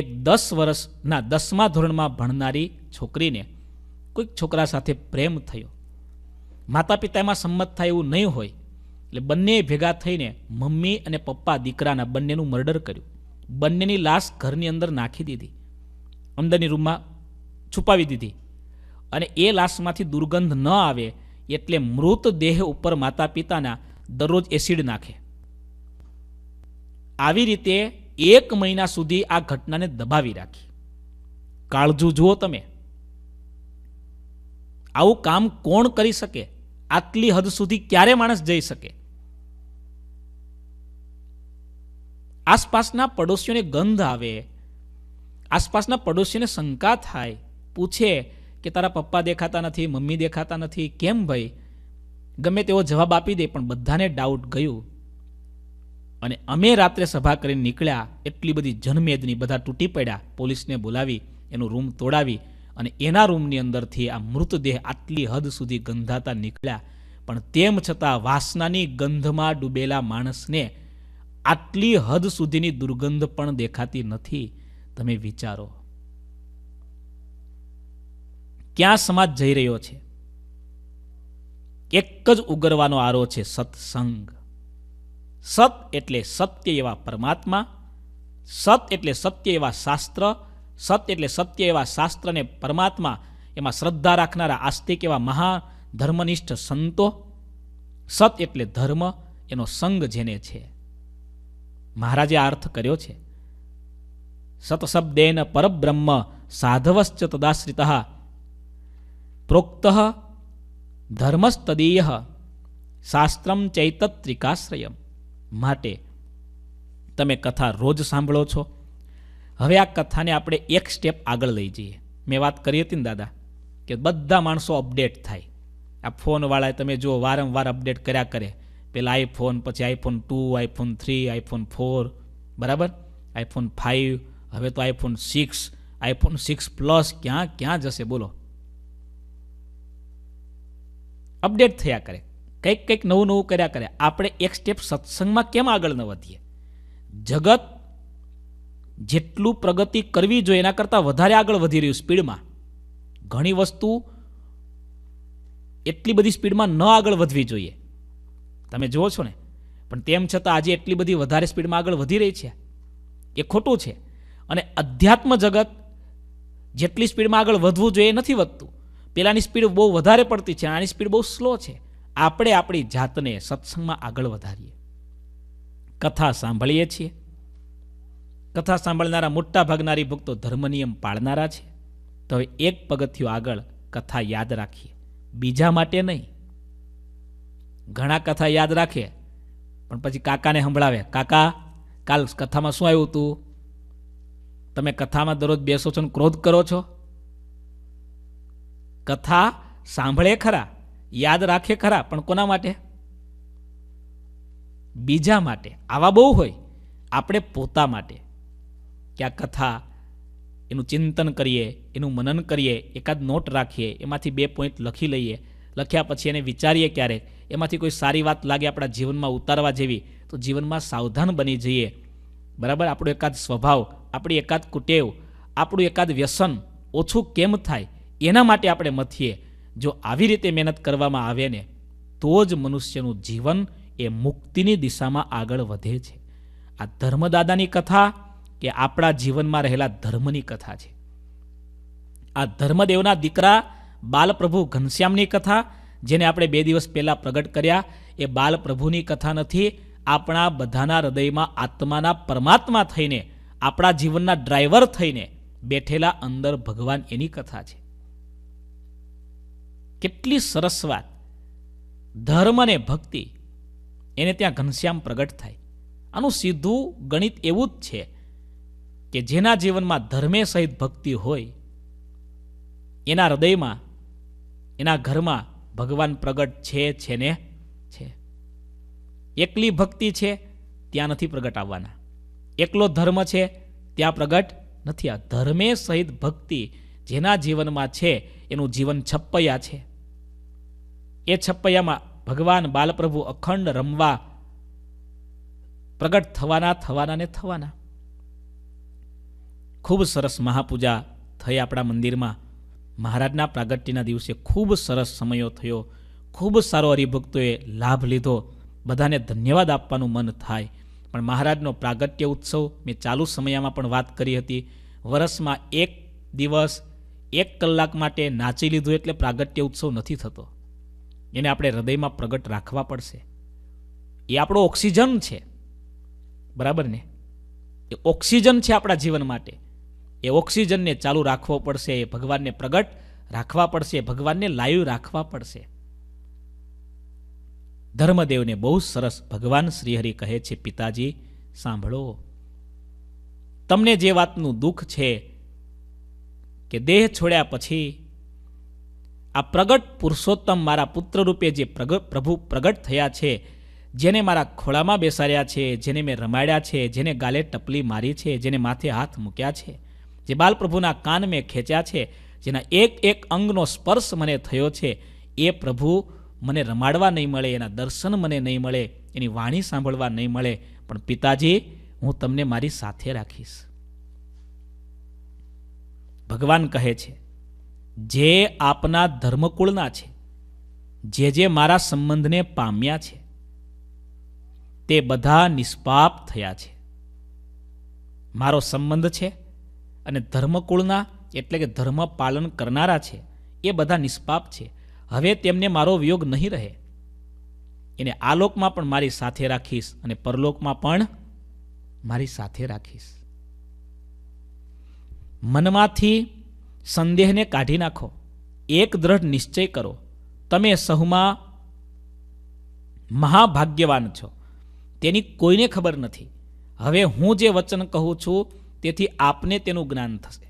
એક દસ વર્ષના દસમા ધોરણમાં ભણનારી છોકરીને કોઈક છોકરા સાથે પ્રેમ થયો માતા પિતા સંમત થાય એવું નહીં હોય એટલે બંને ભેગા થઈને મમ્મી અને પપ્પા દીકરાના બંનેનું મર્ડર કર્યું બંનેની લાશ ઘરની અંદર નાખી દીધી અંદરની રૂમમાં છુપાવી દીધી અને એ લાશમાંથી દુર્ગંધ ન આવે એટલે મૃતદેહ ઉપર માતા પિતાના દરરોજ એસિડ નાખે આવી રીતે એક મહિના સુધી આ ઘટનાને દબાવી રાખી કાળજું જુઓ તમે આવું કામ કોણ કરી શકે આટલી હદ સુધી ક્યારે માણસ જઈ શકે આસપાસના પડોશીઓને ગંધ આવે આસપાસના પડોશીઓને શંકા થાય પૂછે કે તારા પપ્પા દેખાતા નથી મમ્મી દેખાતા નથી કેમ ભાઈ ગમે તેવો જવાબ આપી દે પણ બધાને ડાઉટ ગયું અને અમે રાત્રે સભા કરીને નીકળ્યા એટલી બધી જનમેદની બધા તૂટી પડ્યા પોલીસને બોલાવી એનું રૂમ તોડાવી અને એના રૂમની અંદરથી આ મૃતદેહ આટલી હદ સુધી ગંધાતા નીકળ્યા પણ તેમ છતાં વાસનાની ગંધમાં ડૂબેલા માણસને આટલી હદ સુધીની દુર્ગંધ પણ દેખાતી નથી તમે વિચારો ક્યાં સમાજ જઈ રહ્યો છે એક જ ઉગરવાનો આરો છે સત્સંગ સત એટલે સત્ય એવા પરમાત્મા સત એટલે સત્ય એવા શાસ્ત્ર સત એટલે સત્ય એવા શાસ્ત્રને પરમાત્મા એમાં શ્રદ્ધા રાખનારા આસ્તિક એવા મહા ધર્મનિષ્ઠ સંતો સત એટલે ધર્મ એનો સંગ જેને છે મહારાજે અર્થ કર્યો છે સતશબ્દેન પરબ્રહ્મ સાધવશ્ચ તદાશ્રિત પ્રોક્ત ધર્મસ્તદીય શાસ્ત્રમ ચૈતત્રિકાશ્રય માટે તમે કથા રોજ સાંભળો છો હવે આ કથાને આપણે એક સ્ટેપ આગળ લઈ જઈએ મેં વાત કરી હતી ને દાદા કે બધા માણસો અપડેટ થાય આ ફોનવાળાએ તમે જો વારંવાર અપડેટ કર્યા કરે પેલા આઈફોન પછી iPhone two iPhone three iPhone four બરાબર આઈફોન ફાઇવ હવે તો iPhone six iPhone six plus ક્યાં ક્યાં જશે બોલો અપડેટ થયા કરે કંઈક કંઈક નવું નવું કર્યા કરે આપણે એક સ્ટેપ સત્સંગમાં કેમ આગળ ન વધીએ જગત જેટલું પ્રગતિ કરવી જોઈએ એના કરતાં વધારે આગળ વધી રહ્યું સ્પીડમાં ઘણી વસ્તુ એટલી બધી સ્પીડમાં ન આગળ વધવી જોઈએ તમે જુઓ છો ને પણ તેમ છતાં આજે એટલી બધી વધારે સ્પીડમાં આગળ વધી રહી છે એ ખોટું છે અને અધ્યાત્મ જગત જેટલી સ્પીડમાં આગળ વધવું જોઈએ નથી વધતું પેલાની સ્પીડ બહુ વધારે પડતી છે આની સ્પીડ બહુ સ્લો છે આપણે આપણી જાતને સત્સંગમાં આગળ વધારીએ કથા સાંભળીએ છીએ કથા સાંભળનારા મોટા ભાગનારી ભક્તો ધર્મ નિયમ પાળનારા છે તો હવે એક પગથિયું આગળ કથા યાદ રાખીએ બીજા માટે નહીં ઘણા કથા યાદ રાખે પણ પછી કાકાને સંભળાવે કાકા કાલ કથામાં શું આવ્યું હતું તમે કથામાં દરરોજ બેસો છો ને ક્રોધ કરો છો કથા સાંભળે ખરા યાદ રાખે ખરા પણ કોના માટે બીજા માટે આવા બહુ હોય આપણે પોતા માટે કે આ કથા એનું ચિંતન કરીએ એનું મનન કરીએ એકાદ નોટ રાખીએ એમાંથી બે પોઈન્ટ લખી લઈએ લખ્યા પછી એને વિચારીએ ક્યારેક એમાંથી કોઈ સારી વાત લાગે આપણા જીવનમાં ઉતારવા જેવી તો જીવનમાં સાવધાન બની જઈએ બરાબર આપણો એકાદ સ્વભાવ આપણી એકાદ કુટેવ આપણું એકાદ વ્યસન ઓછું કેમ થાય એના માટે આપણે મથીએ જો આવી રીતે મહેનત કરવામાં આવે ને તો જ મનુષ્યનું જીવન એ મુક્તિની દિશામાં આગળ વધે છે આ ધર્મદાદાની કથા કે આપણા જીવનમાં રહેલા ધર્મની કથા છે આ ધર્મદેવના દીકરા બાલપ્રભુ ઘનશ્યામની કથા જેને આપણે બે દિવસ પહેલાં પ્રગટ કર્યા એ બાલપ્રભુની કથા નથી આપણા બધાના હૃદયમાં આત્માના પરમાત્મા થઈને આપણા જીવનના ડ્રાઈવર થઈને બેઠેલા અંદર ભગવાન એની કથા છે કેટલી સરસ વાત ધર્મ અને ભક્તિ એને ત્યાં ઘનશ્યામ પ્રગટ થાય આનું સીધું ગણિત એવું જ છે કે જેના જીવનમાં ધર્મે સહિત ભક્તિ હોય એના હૃદયમાં એના ઘરમાં ભગવાન પ્રગટ છે છે ને છે એકલી ભક્તિ છે ત્યાં નથી પ્રગટ આવવાના એકલો ધર્મ છે ત્યાં પ્રગટ નથી આ ધર્મે સહિત ભક્તિ જેના જીવનમાં છે એનું જીવન છપ્પૈયા છે એ છપ્પયામાં ભગવાન બાલપ્રભુ અખંડ રમવા પ્રગટ થવાના થવાના ને થવાના ખૂબ સરસ મહાપૂજા થઈ આપણા મંદિરમાં મહારાજના પ્રાગટ્યના દિવસે ખૂબ સરસ સમયો થયો ખૂબ સારો હરિભક્તોએ લાભ લીધો બધાને ધન્યવાદ આપવાનું મન થાય પણ મહારાજનો પ્રાગટ્ય ઉત્સવ મેં ચાલુ સમયમાં પણ વાત કરી હતી વર્ષમાં એક દિવસ એક કલાક માટે નાચી લીધું એટલે પ્રાગટ્ય ઉત્સવ નથી થતો એને આપણે હૃદયમાં પ્રગટ રાખવા પડશે એ આપણો ઓક્સિજન છે બરાબર ને એ ઓક્સિજન છે આપણા જીવન માટે એ ઓક્સિજનને ચાલુ રાખવો પડશે એ ભગવાનને પ્રગટ રાખવા પડશે ભગવાનને લાઈવ રાખવા પડશે ધર્મદેવને બહુ સરસ ભગવાન શ્રીહરિ કહે છે પિતાજી સાંભળો તમને જે વાતનું દુઃખ છે કે દેહ છોડ્યા પછી આ પ્રગટ પુરુષોત્તમ મારા પુત્ર રૂપે જે પ્રભુ પ્રગટ થયા છે જેને મારા ખોળામાં બેસાડ્યા છે જેને મેં રમાડ્યા છે જેને ગાલે ટપલી મારી છે જેને માથે હાથ મૂક્યા છે જે બાલપ્રભુના કાન મેં ખેંચ્યા છે જેના એક એક અંગનો સ્પર્શ મને થયો છે એ પ્રભુ મને રમાડવા નહીં મળે એના દર્શન મને નહીં મળે એની વાણી સાંભળવા નહીં મળે પણ પિતાજી હું તમને મારી સાથે રાખીશ ભગવાન કહે છે જે આપના ધર્મકુળના છે જે જે મારા સંબંધને પામ્યા છે તે બધા નિષ્પાપ થયા છે મારો સંબંધ છે અને ધર્મકુળના એટલે કે ધર્મ પાલન કરનારા છે એ બધા નિષ્પાપ છે હવે તેમને મારો વિયોગ નહીં રહે એને આલોકમાં પણ મારી સાથે રાખીશ અને પરલોકમાં પણ મારી સાથે રાખીશ મનમાંથી સંદેહને કાઢી નાખો એક દ્રઢ નિશ્ચય કરો તમે સહુમાં મહાભાગ્યવાન છો તેની કોઈને ખબર નથી હવે હું જે વચન કહું છું તેથી આપને તેનું જ્ઞાન થશે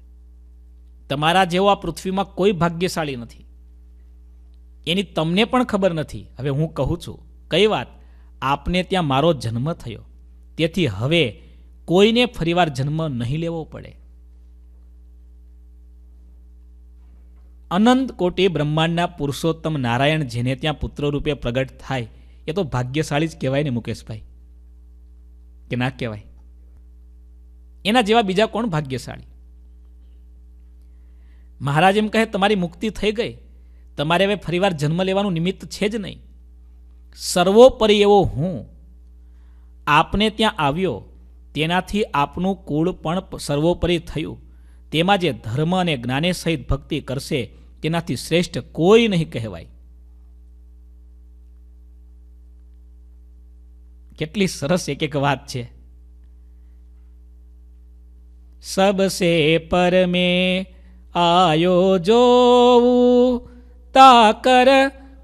તમારા જેવો આ પૃથ્વીમાં કોઈ ભાગ્યશાળી નથી એની તમને પણ ખબર નથી હવે હું કહું છું કઈ વાત આપને ત્યાં મારો જન્મ થયો તેથી હવે કોઈને ફરીવાર જન્મ નહીં લેવો પડે અનંત કોટી બ્રહ્માંડના પુરુષોત્તમ નારાયણ જેને ત્યાં પુત્ર રૂપે પ્રગટ થાય એ તો ભાગ્યશાળી જ કહેવાય ને મુકેશભાઈ કે ના કહેવાય એના જેવા બીજા કોણ ભાગ્યશાળી મહારાજ એમ કહે તમારી મુક્તિ થઈ ગઈ તમારે હવે ફરીવાર જન્મ લેવાનું નિમિત્ત છે જ નહીં સર્વોપરી એવો હું આપને ત્યાં આવ્યો તેનાથી આપનું કુળ પણ સર્વોપરી થયું તેમાં જે ધર્મ અને જ્ઞાને સહિત ભક્તિ કરશે તેનાથી શ્રેષ્ઠ કોઈ નહીં કહેવાય કેટલી સરસ એક એક વાત છે સબસે પરમે આયો જોવું તાકર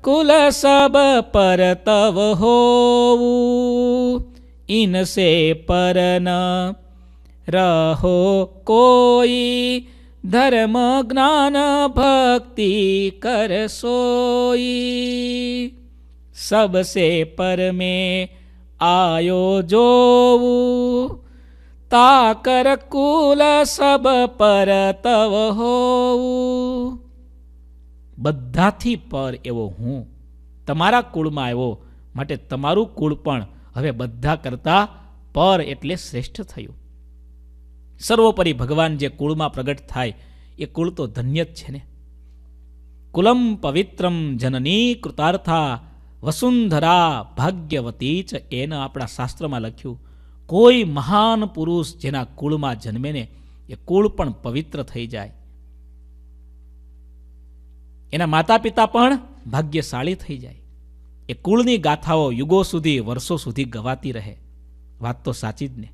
કુલ સબ પર તવ હોવું ઇનસે પરન રહો કોઈ ધર્મ જ્ઞાન ભક્તિ કરસોઈ સબસે પરમે આયો જોવું તાકર કુલ સબ પર તવ હોવું બધાથી પર એવો હું તમારા કુળમાં આવ્યો માટે તમારું કુળ પણ હવે બધા કરતાં પર એટલે શ્રેષ્ઠ થયું સર્વોપરી ભગવાન જે કુળમાં પ્રગટ થાય એ કુળ તો ધન્ય જ છે ને કુલમ પવિત્રમ જનની કૃતાર્થા વસુંધરા ભાગ્યવતી જ એને આપણા શાસ્ત્રમાં લખ્યું કોઈ મહાન પુરુષ જેના કુળમાં જન્મે ને એ કુળ પણ પવિત્ર થઈ જાય એના માતા પિતા પણ ભાગ્યશાળી થઈ જાય એ કુળની ગાથાઓ યુગો સુધી વર્ષો સુધી ગવાતી રહે વાત તો સાચી જ ને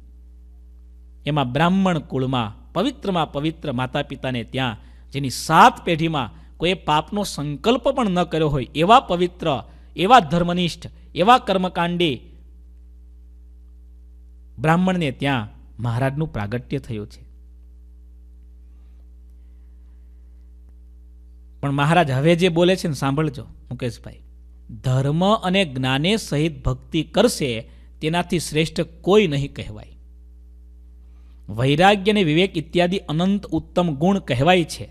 એમાં બ્રાહ્મણ કુળમાં પવિત્રમાં પવિત્ર માતા પિતાને ત્યાં જેની સાત પેઢીમાં કોઈ પાપનો સંકલ્પ પણ ન કર્યો હોય એવા પવિત્ર એવા ધર્મનિષ્ઠ એવા કર્મકાંડી બ્રાહ્મણને ત્યાં મહારાજનું પ્રાગટ્ય થયું છે પણ મહારાજ હવે જે બોલે છે ને સાંભળજો મુકેશભાઈ ધર્મ અને જ્ઞાને સહિત ભક્તિ કરશે તેનાથી શ્રેષ્ઠ કોઈ નહીં કહેવાય વૈરાગ્ય અને વિવેક ઇત્યાદિ અનંત ઉત્તમ ગુણ કહેવાય છે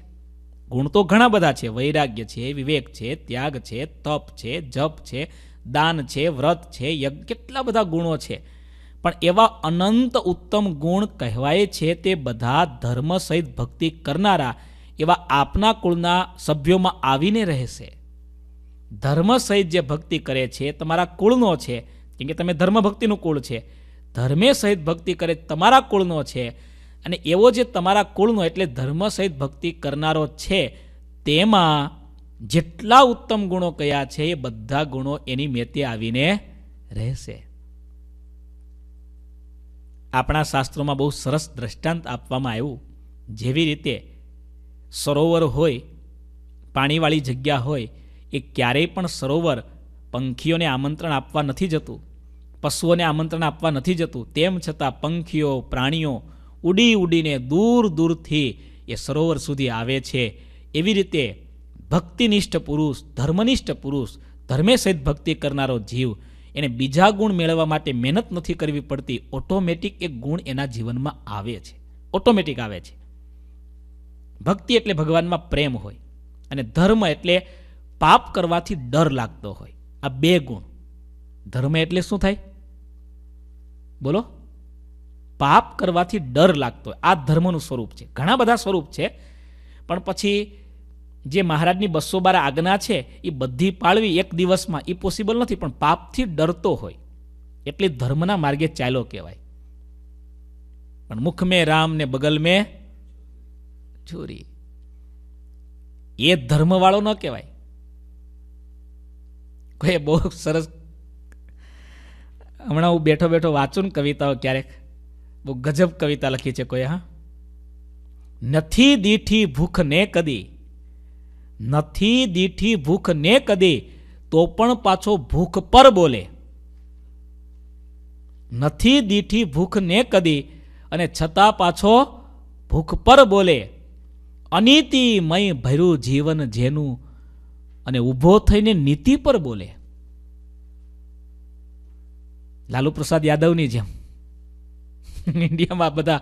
ગુણ તો ઘણા બધા છે વૈરાગ્ય છે વિવેક છે ત્યાગ છે તપ છે જપ છે દાન છે વ્રત છે યજ્ઞ કેટલા બધા ગુણો છે પણ એવા અનંત ઉત્તમ ગુણ કહેવાય છે તે બધા ધર્મ સહિત ભક્તિ કરનારા એવા આપના કુળના સભ્યોમાં આવીને રહેશે ધર્મ સહિત જે ભક્તિ કરે છે તમારા કુળનો છે કેમ કે તમે ધર્મ ભક્તિનું કુળ છે ધર્મે સહિત ભક્તિ કરે તમારા કુળનો છે અને એવો જે તમારા કુળનો એટલે ધર્મ સહિત ભક્તિ કરનારો છે તેમાં જેટલા ઉત્તમ ગુણો કયા છે એ બધા ગુણો એની મેતે આવીને રહેશે આપણા શાસ્ત્રોમાં બહુ સરસ દ્રષ્ટાંત આપવામાં આવ્યું જેવી રીતે સરોવર હોય પાણીવાળી જગ્યા હોય એ ક્યારેય પણ સરોવર પંખીઓને આમંત્રણ આપવા નથી જતું પશુઓને આમંત્રણ આપવા નથી જતું તેમ છતાં પંખીઓ પ્રાણીઓ ઉડી ઉડીને દૂર દૂરથી એ સરોવર સુધી આવે છે એવી રીતે ભક્તિનિષ્ઠ પુરુષ ધર્મનિષ્ઠ પુરુષ ધર્મે સહિત ભક્તિ કરનારો જીવ એને બીજા ગુણ મેળવવા માટે મહેનત નથી કરવી પડતી ઓટોમેટિક એક ગુણ એના જીવનમાં આવે છે ઓટોમેટિક આવે છે ભક્તિ એટલે ભગવાનમાં પ્રેમ હોય અને ધર્મ એટલે પાપ કરવાથી ડર લાગતો હોય આ બે ગુણ ધર્મ એટલે શું થાય બોલો પાપ કરવાથી ડર લાગતો હોય આ ધર્મનું સ્વરૂપ છે ઘણા બધા સ્વરૂપ છે પણ પછી જે મહારાજની બસો બાર આજ્ઞા છે એ બધી પાળવી એક દિવસમાં એ પોસિબલ નથી પણ પાપથી ડરતો હોય એટલે ધર્મના માર્ગે ચાલ્યો કહેવાય પણ મુખ મેં રામ ને બગલ મેં છોરી એ ધર્મવાળો ન કહેવાય કોઈ બહુ સરસ હમણાં હું બેઠો બેઠો વાંચું ને કવિતાઓ ક્યારેક બહુ ગજબ કવિતા લખી છે કોઈ હા નથી દીઠી ભૂખ ને કદી નથી દીઠી ભૂખ ને કદી તો પણ પાછો ભૂખ પર બોલે નથી દીઠી ભૂખ ને કદી અને છતાં પાછો ભૂખ પર બોલે અનિતિ મય ભર્યું જીવન જેનું અને ઊભો થઈને નીતિ પર બોલે લાલુ પ્રસાદ યાદવની જેમ ઇન્ડિયામાં બધા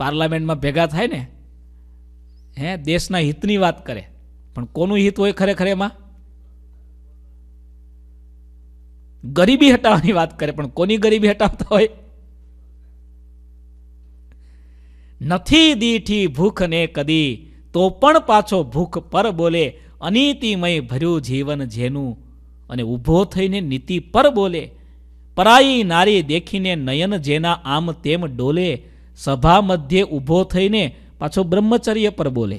પાર્લામેન્ટમાં ભેગા થાય ને હે દેશના હિતની વાત કરે પણ કોનું હિત હોય ખરેખર એમાં ગરીબી હટાવવાની વાત કરે પણ કોની ગરીબી હટાવતા હોય નથી દીઠી ભૂખ ને કદી તો પણ પાછો ભૂખ પર બોલે અનીતિમય ભર્યું જીવન જેનું અને ઊભો થઈને નીતિ પર બોલે પરાઈ નારી દેખીને નયન જેના આમ તેમ ડોલે સભા મધ્યે ઊભો થઈને પાછો બ્રહ્મચર્ય પર બોલે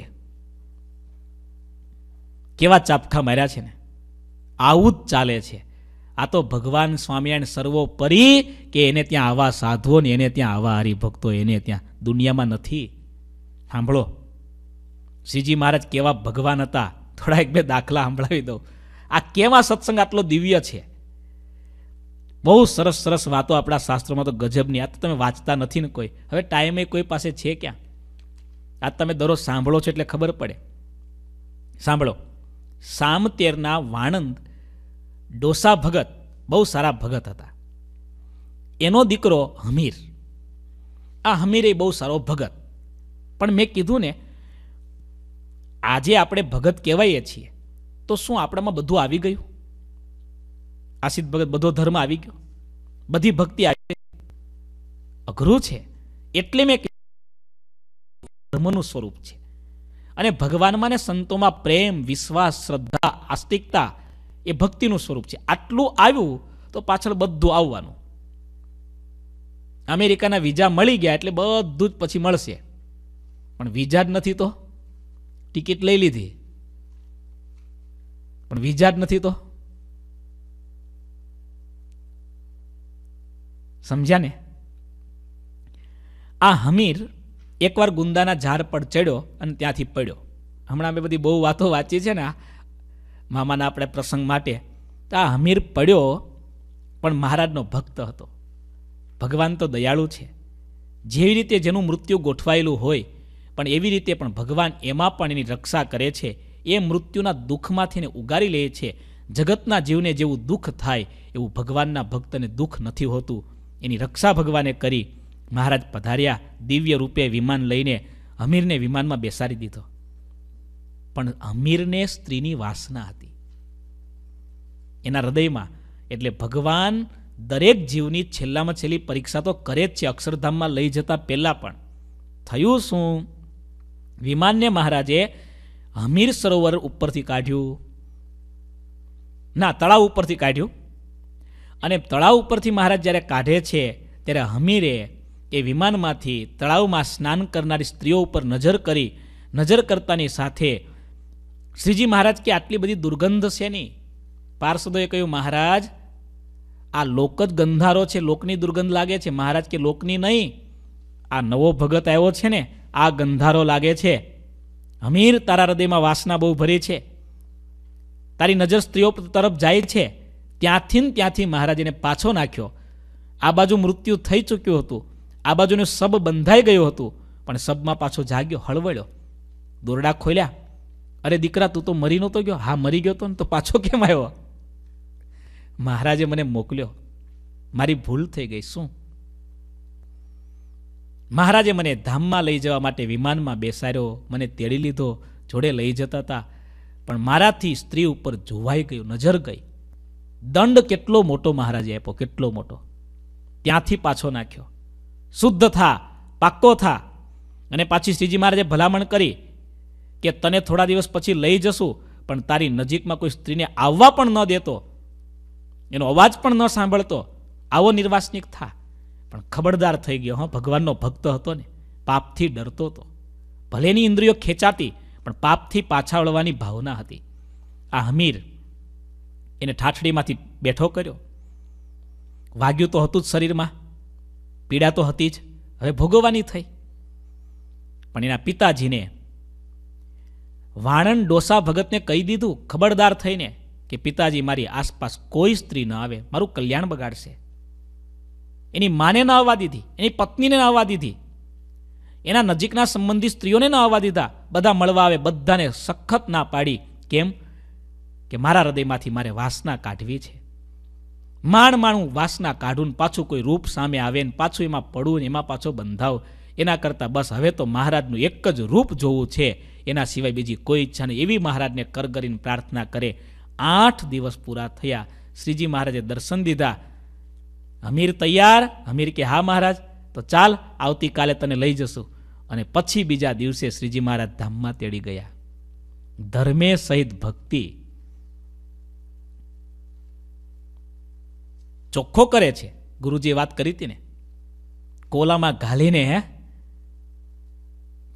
કેવા ચાપખા માર્યા છે ને આવું જ ચાલે છે આ તો ભગવાન સ્વામિનારાયણ સર્વોપરી કે એને ત્યાં આવા સાધુઓ ને એને ત્યાં આવા હરિભક્તો એને ત્યાં દુનિયામાં નથી સાંભળો શ્રીજી મહારાજ કેવા ભગવાન હતા થોડા એક બે દાખલા સાંભળાવી દઉં આ કેવા સત્સંગ આટલો દિવ્ય છે બહુ સરસ સરસ વાતો આપણા શાસ્ત્રોમાં તો ગજબની આ તો તમે વાંચતા નથી ને કોઈ હવે ટાઈમે કોઈ પાસે છે ક્યાં આ તમે દરરોજ સાંભળો છો એટલે ખબર પડે સાંભળો સામતેરના વાણંદ ડોસા ભગત બહુ સારા ભગત હતા એનો દીકરો હમીર આ હમીર એ બહુ સારો ભગત પણ મેં કીધું ને આજે આપણે ભગત કહેવાઈએ છીએ તો શું આપણામાં બધું આવી ગયું આસિત ભગત બધો ધર્મ આવી ગયો બધી ભક્તિ આવી અઘરું છે એટલે મેં ધર્મનું સ્વરૂપ છે અને ભગવાનમાં ને સંતોમાં પ્રેમ વિશ્વાસ શ્રદ્ધા આસ્તિકતા એ ભક્તિનું સ્વરૂપ છે આટલું આવ્યું તો પાછળ બધું આવવાનું અમેરિકાના વિઝા મળી ગયા એટલે બધું જ પછી મળશે પણ વિઝા જ નથી તો ટિકિટ લઈ લીધી પણ વિઝા જ નથી તો સમજ્યા ને આ હમીર એકવાર ગુંદાના ઝાડ પર ચડ્યો અને ત્યાંથી પડ્યો હમણાં મેં બધી બહુ વાતો વાંચી છે ને મામાના આપણે પ્રસંગ માટે તો આ હમીર પડ્યો પણ મહારાજનો ભક્ત હતો ભગવાન તો દયાળુ છે જેવી રીતે જેનું મૃત્યુ ગોઠવાયેલું હોય પણ એવી રીતે પણ ભગવાન એમાં પણ એની રક્ષા કરે છે એ મૃત્યુના દુઃખમાંથી એને ઉગારી લે છે જગતના જીવને જેવું દુઃખ થાય એવું ભગવાનના ભક્તને દુઃખ નથી હોતું એની રક્ષા ભગવાને કરી મહારાજ પધાર્યા દિવ્ય રૂપે વિમાન લઈને અમીરને વિમાનમાં બેસાડી દીધો પણ અમીરને સ્ત્રીની વાસના હતી એના હૃદયમાં એટલે ભગવાન દરેક જીવની છેલ્લામાં છેલ્લી પરીક્ષા તો કરે જ છે અક્ષરધામમાં લઈ જતા પહેલાં પણ થયું શું વિમાનને મહારાજે હમીર સરોવર ઉપરથી કાઢ્યું ના તળાવ ઉપરથી કાઢ્યું અને તળાવ ઉપરથી મહારાજ જ્યારે કાઢે છે ત્યારે હમીરે એ વિમાનમાંથી તળાવમાં સ્નાન કરનારી સ્ત્રીઓ ઉપર નજર કરી નજર કરતાની સાથે શ્રીજી મહારાજ કે આટલી બધી દુર્ગંધ છે નહીં પાર્ષદોએ કહ્યું મહારાજ આ લોક જ ગંધારો છે લોકની દુર્ગંધ લાગે છે મહારાજ કે લોકની નહીં આ નવો ભગત આવ્યો છે ને આ ગંધારો લાગે છે હમીર તારા હૃદયમાં વાસના બહુ ભરી છે તારી નજર સ્ત્રીઓ તરફ જાય છે ત્યાંથી ને ત્યાંથી મહારાજીને પાછો નાખ્યો આ બાજુ મૃત્યુ થઈ ચૂક્યું હતું આ બાજુનું સબ બંધાઈ ગયું હતું પણ સબમાં પાછો જાગ્યો હળવળ્યો દોરડા ખોલ્યા અરે દીકરા તું તો મરી નહોતો ગયો હા મરી ગયો તો ને તો પાછો કેમ આવ્યો મહારાજે મને મોકલ્યો મારી ભૂલ થઈ ગઈ શું મહારાજે મને ધામમાં લઈ જવા માટે વિમાનમાં બેસાડ્યો મને તેડી લીધો જોડે લઈ જતા હતા પણ મારાથી સ્ત્રી ઉપર જોવાઈ ગયું નજર ગઈ દંડ કેટલો મોટો મહારાજે આપ્યો કેટલો મોટો ત્યાંથી પાછો નાખ્યો શુદ્ધ થા પાક્કો થા અને પાછી શ્રીજી મહારાજે ભલામણ કરી કે તને થોડા દિવસ પછી લઈ જશું પણ તારી નજીકમાં કોઈ સ્ત્રીને આવવા પણ ન દેતો એનો અવાજ પણ ન સાંભળતો આવો નિર્વાસનિક થા પણ ખબરદાર થઈ ગયો હં ભગવાનનો ભક્ત હતો ને પાપથી ડરતો હતો ભલેની ઇન્દ્રિયો ખેંચાતી પણ પાપથી પાછા વળવાની ભાવના હતી આ હમીર એને ઠાઠડીમાંથી બેઠો કર્યો વાગ્યું તો હતું જ શરીરમાં પીડા તો હતી જ હવે ભોગવવાની થઈ પણ એના પિતાજીને વાણંદ ડોસા ભગતને કહી દીધું ખબરદાર થઈને કે પિતાજી મારી આસપાસ કોઈ સ્ત્રી ન આવે મારું કલ્યાણ બગાડશે એની માને ન આવવા દીધી એની પત્નીને ન આવવા દીધી એના નજીકના સંબંધી સ્ત્રીઓને ન આવવા દીધા બધા મળવા આવે બધાને સખત ના પાડી કેમ કે મારા હૃદયમાંથી મારે વાસના કાઢવી છે માણ માણું વાસના કાઢું પાછું કોઈ રૂપ સામે આવે ને પાછું એમાં પડું ને એમાં પાછો બંધાવ એના કરતાં બસ હવે તો મહારાજનું એક જ રૂપ જોવું છે એના સિવાય બીજી કોઈ ઈચ્છા નહીં એવી મહારાજને કર કરીને પ્રાર્થના કરે આઠ દિવસ પૂરા થયા શ્રીજી મહારાજે દર્શન દીધા અમીર તૈયાર અમીર કે હા મહારાજ તો ચાલ આવતીકાલે તને લઈ જશું અને પછી બીજા દિવસે શ્રીજી મહારાજ ધામમાં તેડી ગયા ધર્મે સહિત ભક્તિ ચોખ્ખો કરે છે ગુરુજીએ વાત કરી હતી ને કોલામાં ઘાલીને હે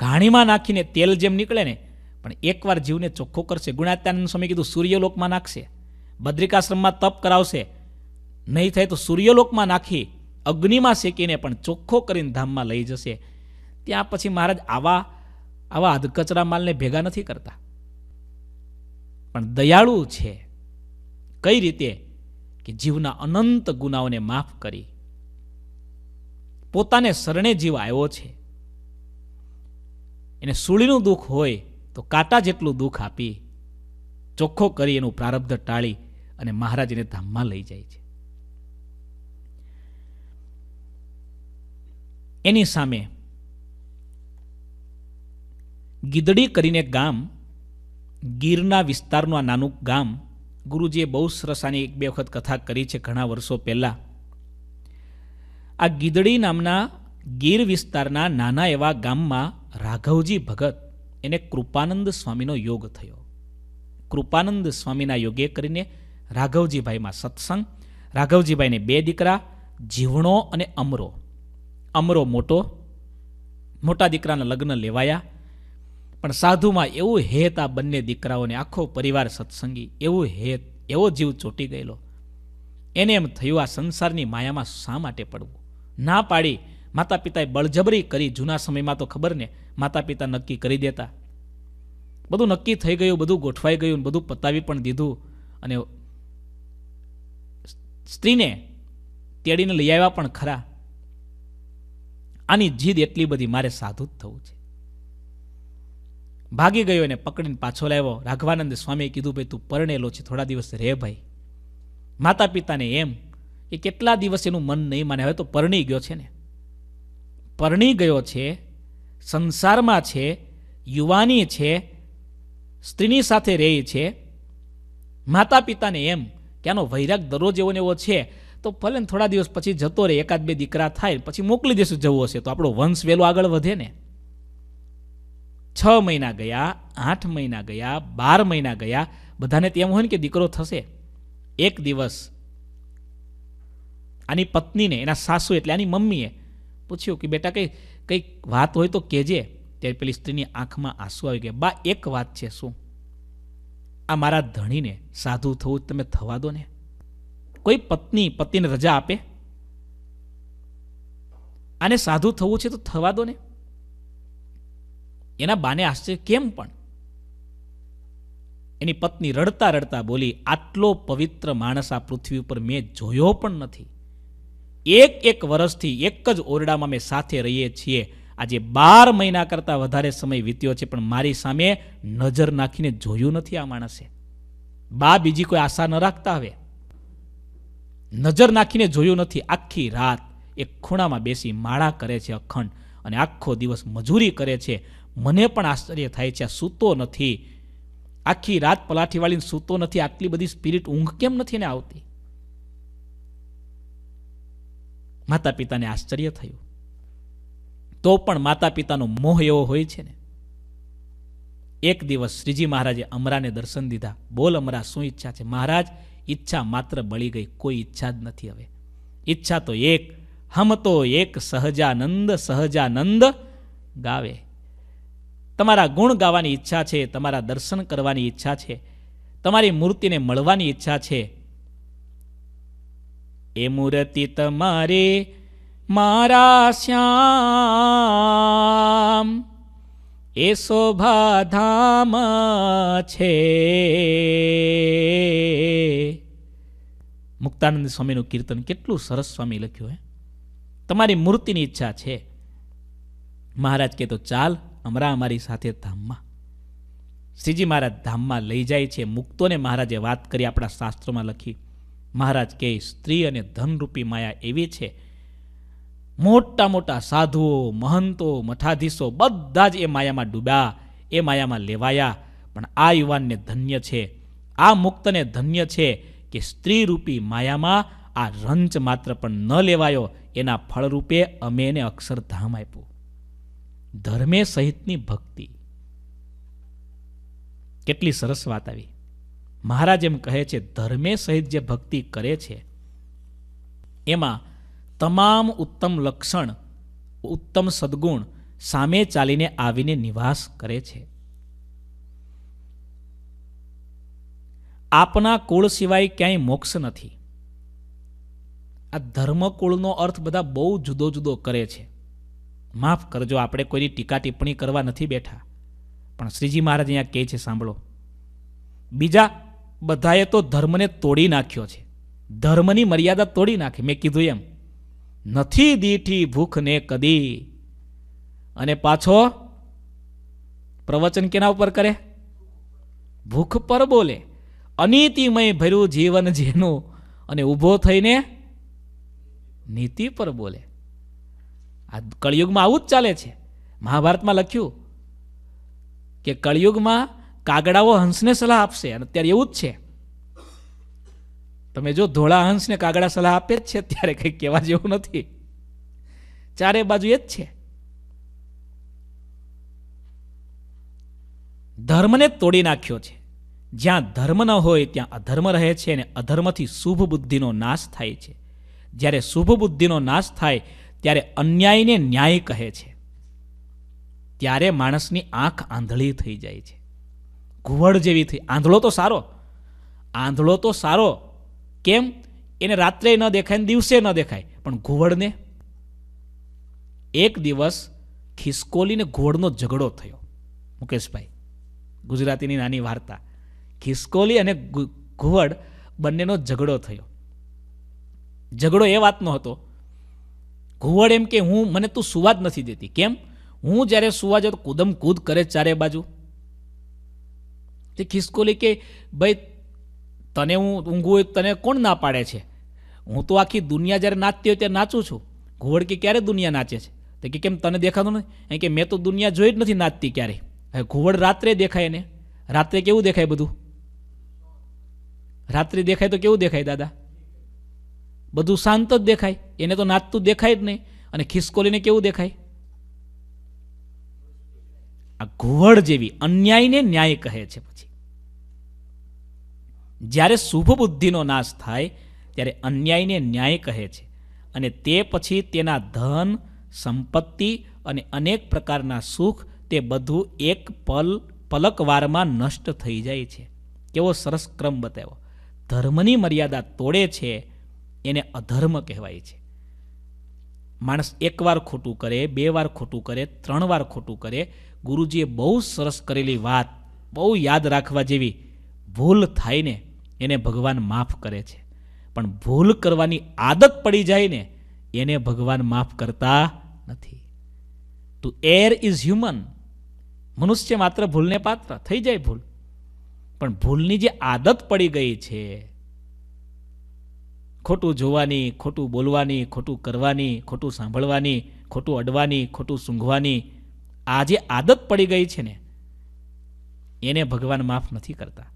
ઘાણીમાં નાખીને તેલ જેમ નીકળે ને પણ એકવાર જીવને ચોખ્ખો કરશે ગુણાત્યાનંદ સ્વામી કીધું સૂર્યલોકમાં નાખશે બદ્રિકાશ્રમમાં તપ કરાવશે નહીં થાય તો સૂર્યલોકમાં નાખી અગ્નિમાં શેકીને પણ ચોખ્ખો કરીને ધામમાં લઈ જશે ત્યાં પછી મહારાજ આવા આવા અધકચરા માલને ભેગા નથી કરતા પણ દયાળુ છે કઈ રીતે કે જીવના અનંત ગુનાઓને માફ કરી પોતાને શરણે જીવ આવ્યો છે એને સૂળીનું દુઃખ હોય તો કાંટા જેટલું દુઃખ આપી ચોખ્ખો કરી એનું પ્રારબ્ધ ટાળી અને મહારાજને ધામમાં લઈ જાય છે એની સામે ગીદડી કરીને ગામ ગીરના વિસ્તારનું આ નાનું ગામ ગુરુજીએ બહુ સરસ આની એક બે વખત કથા કરી છે ઘણા વર્ષો પહેલાં આ ગીદડી નામના ગીર વિસ્તારના નાના એવા ગામમાં રાઘવજી ભગત એને કૃપાનંદ સ્વામીનો યોગ થયો કૃપાનંદ સ્વામીના યોગે કરીને રાઘવજીભાઈમાં સત્સંગ રાઘવજીભાઈને બે દીકરા જીવણો અને અમરો અમરો મોટો મોટા દીકરાના લગ્ન લેવાયા પણ સાધુમાં એવું હેત આ બંને દીકરાઓને આખો પરિવાર સત્સંગી એવું હેત એવો જીવ ચોટી ગયેલો એને એમ થયું આ સંસારની માયામાં શા માટે પડવું ના પાડી માતા પિતાએ બળજબરી કરી જૂના સમયમાં તો ખબર ને માતા પિતા નક્કી કરી દેતા બધું નક્કી થઈ ગયું બધું ગોઠવાઈ ગયું બધું પતાવી પણ દીધું અને સ્ત્રીને તેડીને લઈ આવ્યા પણ ખરા આની જીદ એટલી બધી મારે સાધુ જ થવું છે ભાગી ગયો અને પકડીને પાછો લાવ્યો રાઘવાનંદ સ્વામીએ કીધું ભાઈ તું પરણેલો છે થોડા દિવસ રહે ભાઈ માતા પિતાને એમ કે કેટલા દિવસ એનું મન નહીં માને હવે તો પરણી ગયો છે ને પરણી ગયો છે સંસારમાં છે યુવાની છે સ્ત્રીની સાથે રહે છે માતા પિતાને એમ કે આનો વૈરાગ દરરોજ એવો ને એવો છે તો ભલે થોડા દિવસ પછી જતો રહે એકાદ બે દીકરા થાય પછી મોકલી દેશું જવું હશે તો આપણો વંશ વહેલો આગળ વધે ને છ મહિના ગયા આઠ મહિના ગયા બાર મહિના ગયા બધાને તેમ હોય ને કે દીકરો થશે એક દિવસ આની પત્નીને એના સાસુ એટલે આની મમ્મીએ પૂછ્યું કે બેટા કંઈ કંઈક વાત હોય તો કહેજે ત્યારે પેલી સ્ત્રીની આંખમાં આંસુ આવી ગયા બા એક વાત છે શું આ મારા ધણીને સાધુ થવું તમે થવા દો ને કોઈ પત્ની પતિને રજા આપે આને સાધુ થવું છે તો થવા દો ને એના બાને આશ્ચર્ય કેમ પણ એની પત્ની રડતા રડતા બોલી આટલો પવિત્ર માણસ આ પૃથ્વી ઉપર મેં જોયો પણ નથી એક એક વર્ષથી એક જ ઓરડામાં મેં સાથે રહીએ છીએ આજે બાર મહિના કરતાં વધારે સમય વીત્યો છે પણ મારી સામે નજર નાખીને જોયું નથી આ માણસે બા બીજી કોઈ આશા ન રાખતા હવે નજર નાખીને જોયું નથી આખી રાત એક ખૂણામાં બેસી માળા કરે છે અખંડ અને આખો દિવસ મજૂરી કરે છે મને પણ આશ્ચર્ય થાય છે સૂતો નથી આખી રાત પલાઠી વાળીને સૂતો નથી આટલી બધી સ્પિરિટ ઊંઘ કેમ નથી ને આવતી માતા પિતાને આશ્ચર્ય થયું તો પણ માતા પિતાનો મોહ એવો હોય છે ને એક દિવસ શ્રીજી મહારાજે અમરાને દર્શન દીધા બોલ અમરા શું ઈચ્છા છે મહારાજ ઈચ્છા માત્ર બળી ગઈ કોઈ ઈચ્છા જ નથી હવે ઈચ્છા તો એક હમ તો એક સહજાનંદ સહજાનંદ ગાવે તમારા ગુણ ગાવાની ઈચ્છા છે તમારા દર્શન કરવાની ઈચ્છા છે તમારી મૂર્તિને મળવાની ઈચ્છા છે એ મૂર્તિ તમારે મારા શ્યામ એ શોભાધામ છે મુક્તાનંદ સ્વામીનું કીર્તન કેટલું સરસ સ્વામી લખ્યું હે તમારી મૂર્તિની ઈચ્છા છે મહારાજ કે તો ચાલ અમરા અમારી સાથે ધામમાં શ્રીજી મહારાજ ધામમાં લઈ જાય છે મુક્તોને મહારાજે વાત કરી આપણા શાસ્ત્રોમાં લખી મહારાજ કે સ્ત્રી અને ધનરૂપી માયા એવી છે મોટા મોટા સાધુઓ મહંતો મઠાધીશો બધા જ એ માયામાં ડૂબ્યા એ માયામાં લેવાયા પણ આ યુવાનને ધન્ય છે આ મુક્તને ધન્ય છે કે સ્ત્રી રૂપી માયામાં આ રંચ માત્ર પણ ન લેવાયો એના ફળરૂપે અમે એને અક્ષરધામ આપ્યું ધર્મે સહિતની ભક્તિ કેટલી સરસ વાત આવી મહારાજ એમ કહે છે ધર્મે સહિત જે ભક્તિ કરે છે એમાં તમામ ઉત્તમ લક્ષણ ઉત્તમ સદગુણ સામે ચાલીને આવીને નિવાસ કરે છે આપના કુળ સિવાય ક્યાંય મોક્ષ નથી આ ધર્મકુળનો અર્થ બધા બહુ જુદો જુદો કરે છે માફ કરજો આપણે કોઈની ટીકા ટિપ્પણી કરવા નથી બેઠા પણ શ્રીજી મહારાજ અહીંયા કહે છે સાંભળો બીજા બધાએ તો ધર્મને તોડી નાખ્યો છે ધર્મની મર્યાદા તોડી નાખી મેં કીધું એમ નથી દીઠી ભૂખને કદી અને પાછો પ્રવચન કેના ઉપર કરે ભૂખ પર બોલે અનીતિમય ભર્યું જીવન જેનું અને ઊભો થઈને નીતિ પર બોલે આ કળિયુગમાં આવું જ ચાલે છે મહાભારતમાં લખ્યું કે કળિયુગમાં કાગડાઓ હંસને સલાહ આપશે અને અત્યારે એવું જ છે તમે જો ધોળા હંસને કાગડા સલાહ આપે જ છે ત્યારે કંઈ કહેવા જેવું નથી ચારે બાજુ એ જ છે ધર્મને તોડી નાખ્યો છે જ્યાં ધર્મ ન હોય ત્યાં અધર્મ રહે છે અને અધર્મથી શુભ બુદ્ધિનો નાશ થાય છે જ્યારે શુભ બુદ્ધિનો નાશ થાય ત્યારે અન્યાયને ન્યાય કહે છે ત્યારે માણસની આંખ આંધળી થઈ જાય છે ઘુવડ જેવી થઈ આંધળો તો સારો આંધળો તો સારો કેમ એને રાત્રે ન દેખાય ને દિવસે ન દેખાય પણ ઘુવડને એક દિવસ ખિસકોલીને ઘોડનો ઝઘડો થયો મુકેશભાઈ ગુજરાતીની નાની વાર્તા ખિસકોલી અને ઘુવડ બંનેનો ઝઘડો થયો ઝઘડો એ વાતનો હતો ઘુવડ એમ કે હું મને તું સુવા જ નથી દેતી કેમ હું જ્યારે સુવા જાઉં તો કૂદમ કૂદ કરે ચારે બાજુ તે ખિસકોલી કે ભાઈ તને હું ઊંઘું હોય તને કોણ ના પાડે છે હું તો આખી દુનિયા જ્યારે નાચતી હોય ત્યારે નાચું છું ઘુવડ કે ક્યારે દુનિયા નાચે છે તો કે કેમ તને દેખાતું નથી એ કે મેં તો દુનિયા જોઈ જ નથી નાચતી ક્યારે હવે ઘુવડ રાત્રે દેખાય એને રાત્રે કેવું દેખાય બધું રાત્રે દેખાય તો કેવું દેખાય દાદા બધું શાંત જ દેખાય એને તો નાચતું દેખાય જ નહીં અને ખિસકોલીને કેવું દેખાય આ ઘુવડ જેવી અન્યાયને ન્યાય કહે છે પછી જ્યારે શુભ બુદ્ધિનો નાશ થાય ત્યારે અન્યાયને ન્યાય કહે છે અને તે પછી તેના ધન સંપત્તિ અને અનેક પ્રકારના સુખ તે બધું એક પલ પલકવારમાં નષ્ટ થઈ જાય છે કેવો સરસ ક્રમ બતાવ્યો ધર્મની મર્યાદા તોડે છે એને અધર્મ કહેવાય છે માણસ એકવાર ખોટું કરે બે વાર ખોટું કરે ત્રણ વાર ખોટું કરે ગુરુજીએ બહુ સરસ કરેલી વાત બહુ યાદ રાખવા જેવી ભૂલ થાય ને એને ભગવાન માફ કરે છે પણ ભૂલ કરવાની આદત પડી જાય ને એને ભગવાન માફ કરતા નથી તો એર ઇઝ હ્યુમન મનુષ્ય માત્ર ભૂલને પાત્ર થઈ જાય ભૂલ પણ ભૂલની જે આદત પડી ગઈ છે ખોટું જોવાની ખોટું બોલવાની ખોટું કરવાની ખોટું સાંભળવાની ખોટું અડવાની ખોટું સૂંઘવાની આ જે આદત પડી ગઈ છે ને એને ભગવાન માફ નથી કરતા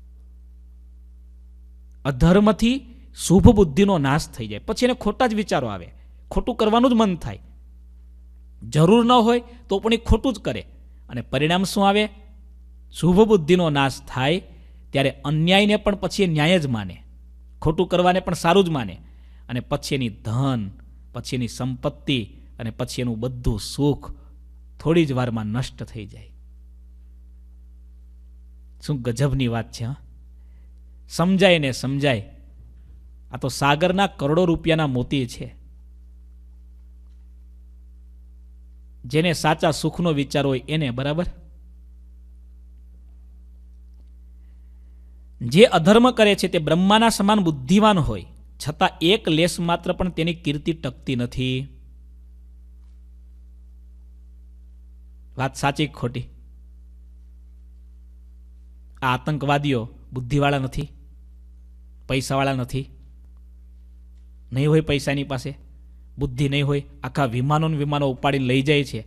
અધર્મથી શુભ બુદ્ધિનો નાશ થઈ જાય પછી એને ખોટા જ વિચારો આવે ખોટું કરવાનું જ મન થાય જરૂર ન હોય તો પણ એ ખોટું જ કરે અને પરિણામ શું આવે શુભ બુદ્ધિનો નાશ થાય ત્યારે અન્યાયને પણ પછી એ ન્યાય જ માને ખોટું કરવાને પણ સારું જ માને અને પછી એની ધન પછી એની સંપત્તિ અને પછી એનું બધું સુખ થોડી જ વારમાં નષ્ટ થઈ જાય શું ગજબની વાત છે સમજાય ને સમજાય આ તો સાગરના કરોડો રૂપિયાના મોતી છે જેને સાચા સુખનો વિચાર હોય એને બરાબર જે અધર્મ કરે છે તે બ્રહ્માના સમાન બુદ્ધિવાન હોય છતાં એક લેશ માત્ર પણ તેની કીર્તિ ટકતી નથી વાત સાચી ખોટી આ આતંકવાદીઓ બુદ્ધિવાળા નથી પૈસાવાળા નથી નહીં હોય પૈસાની પાસે બુદ્ધિ નહીં હોય આખા વિમાનોને વિમાનો ઉપાડીને લઈ જાય છે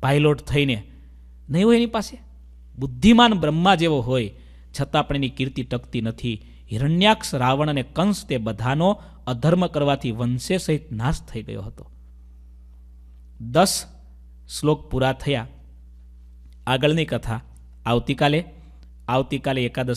પાયલોટ થઈને નહીં હોય એની પાસે બુદ્ધિમાન બ્રહ્મા જેવો હોય છતાં પણ એની કીર્તિ ટકતી નથી હિરણ્યાક્ષ રાવણ અને કંસ તે બધાનો અધર્મ કરવાથી વંશે સહિત નાશ થઈ ગયો હતો દસ શ્લોક પૂરા થયા આગળની કથા આવતીકાલે આવતીકાલે એકાદશ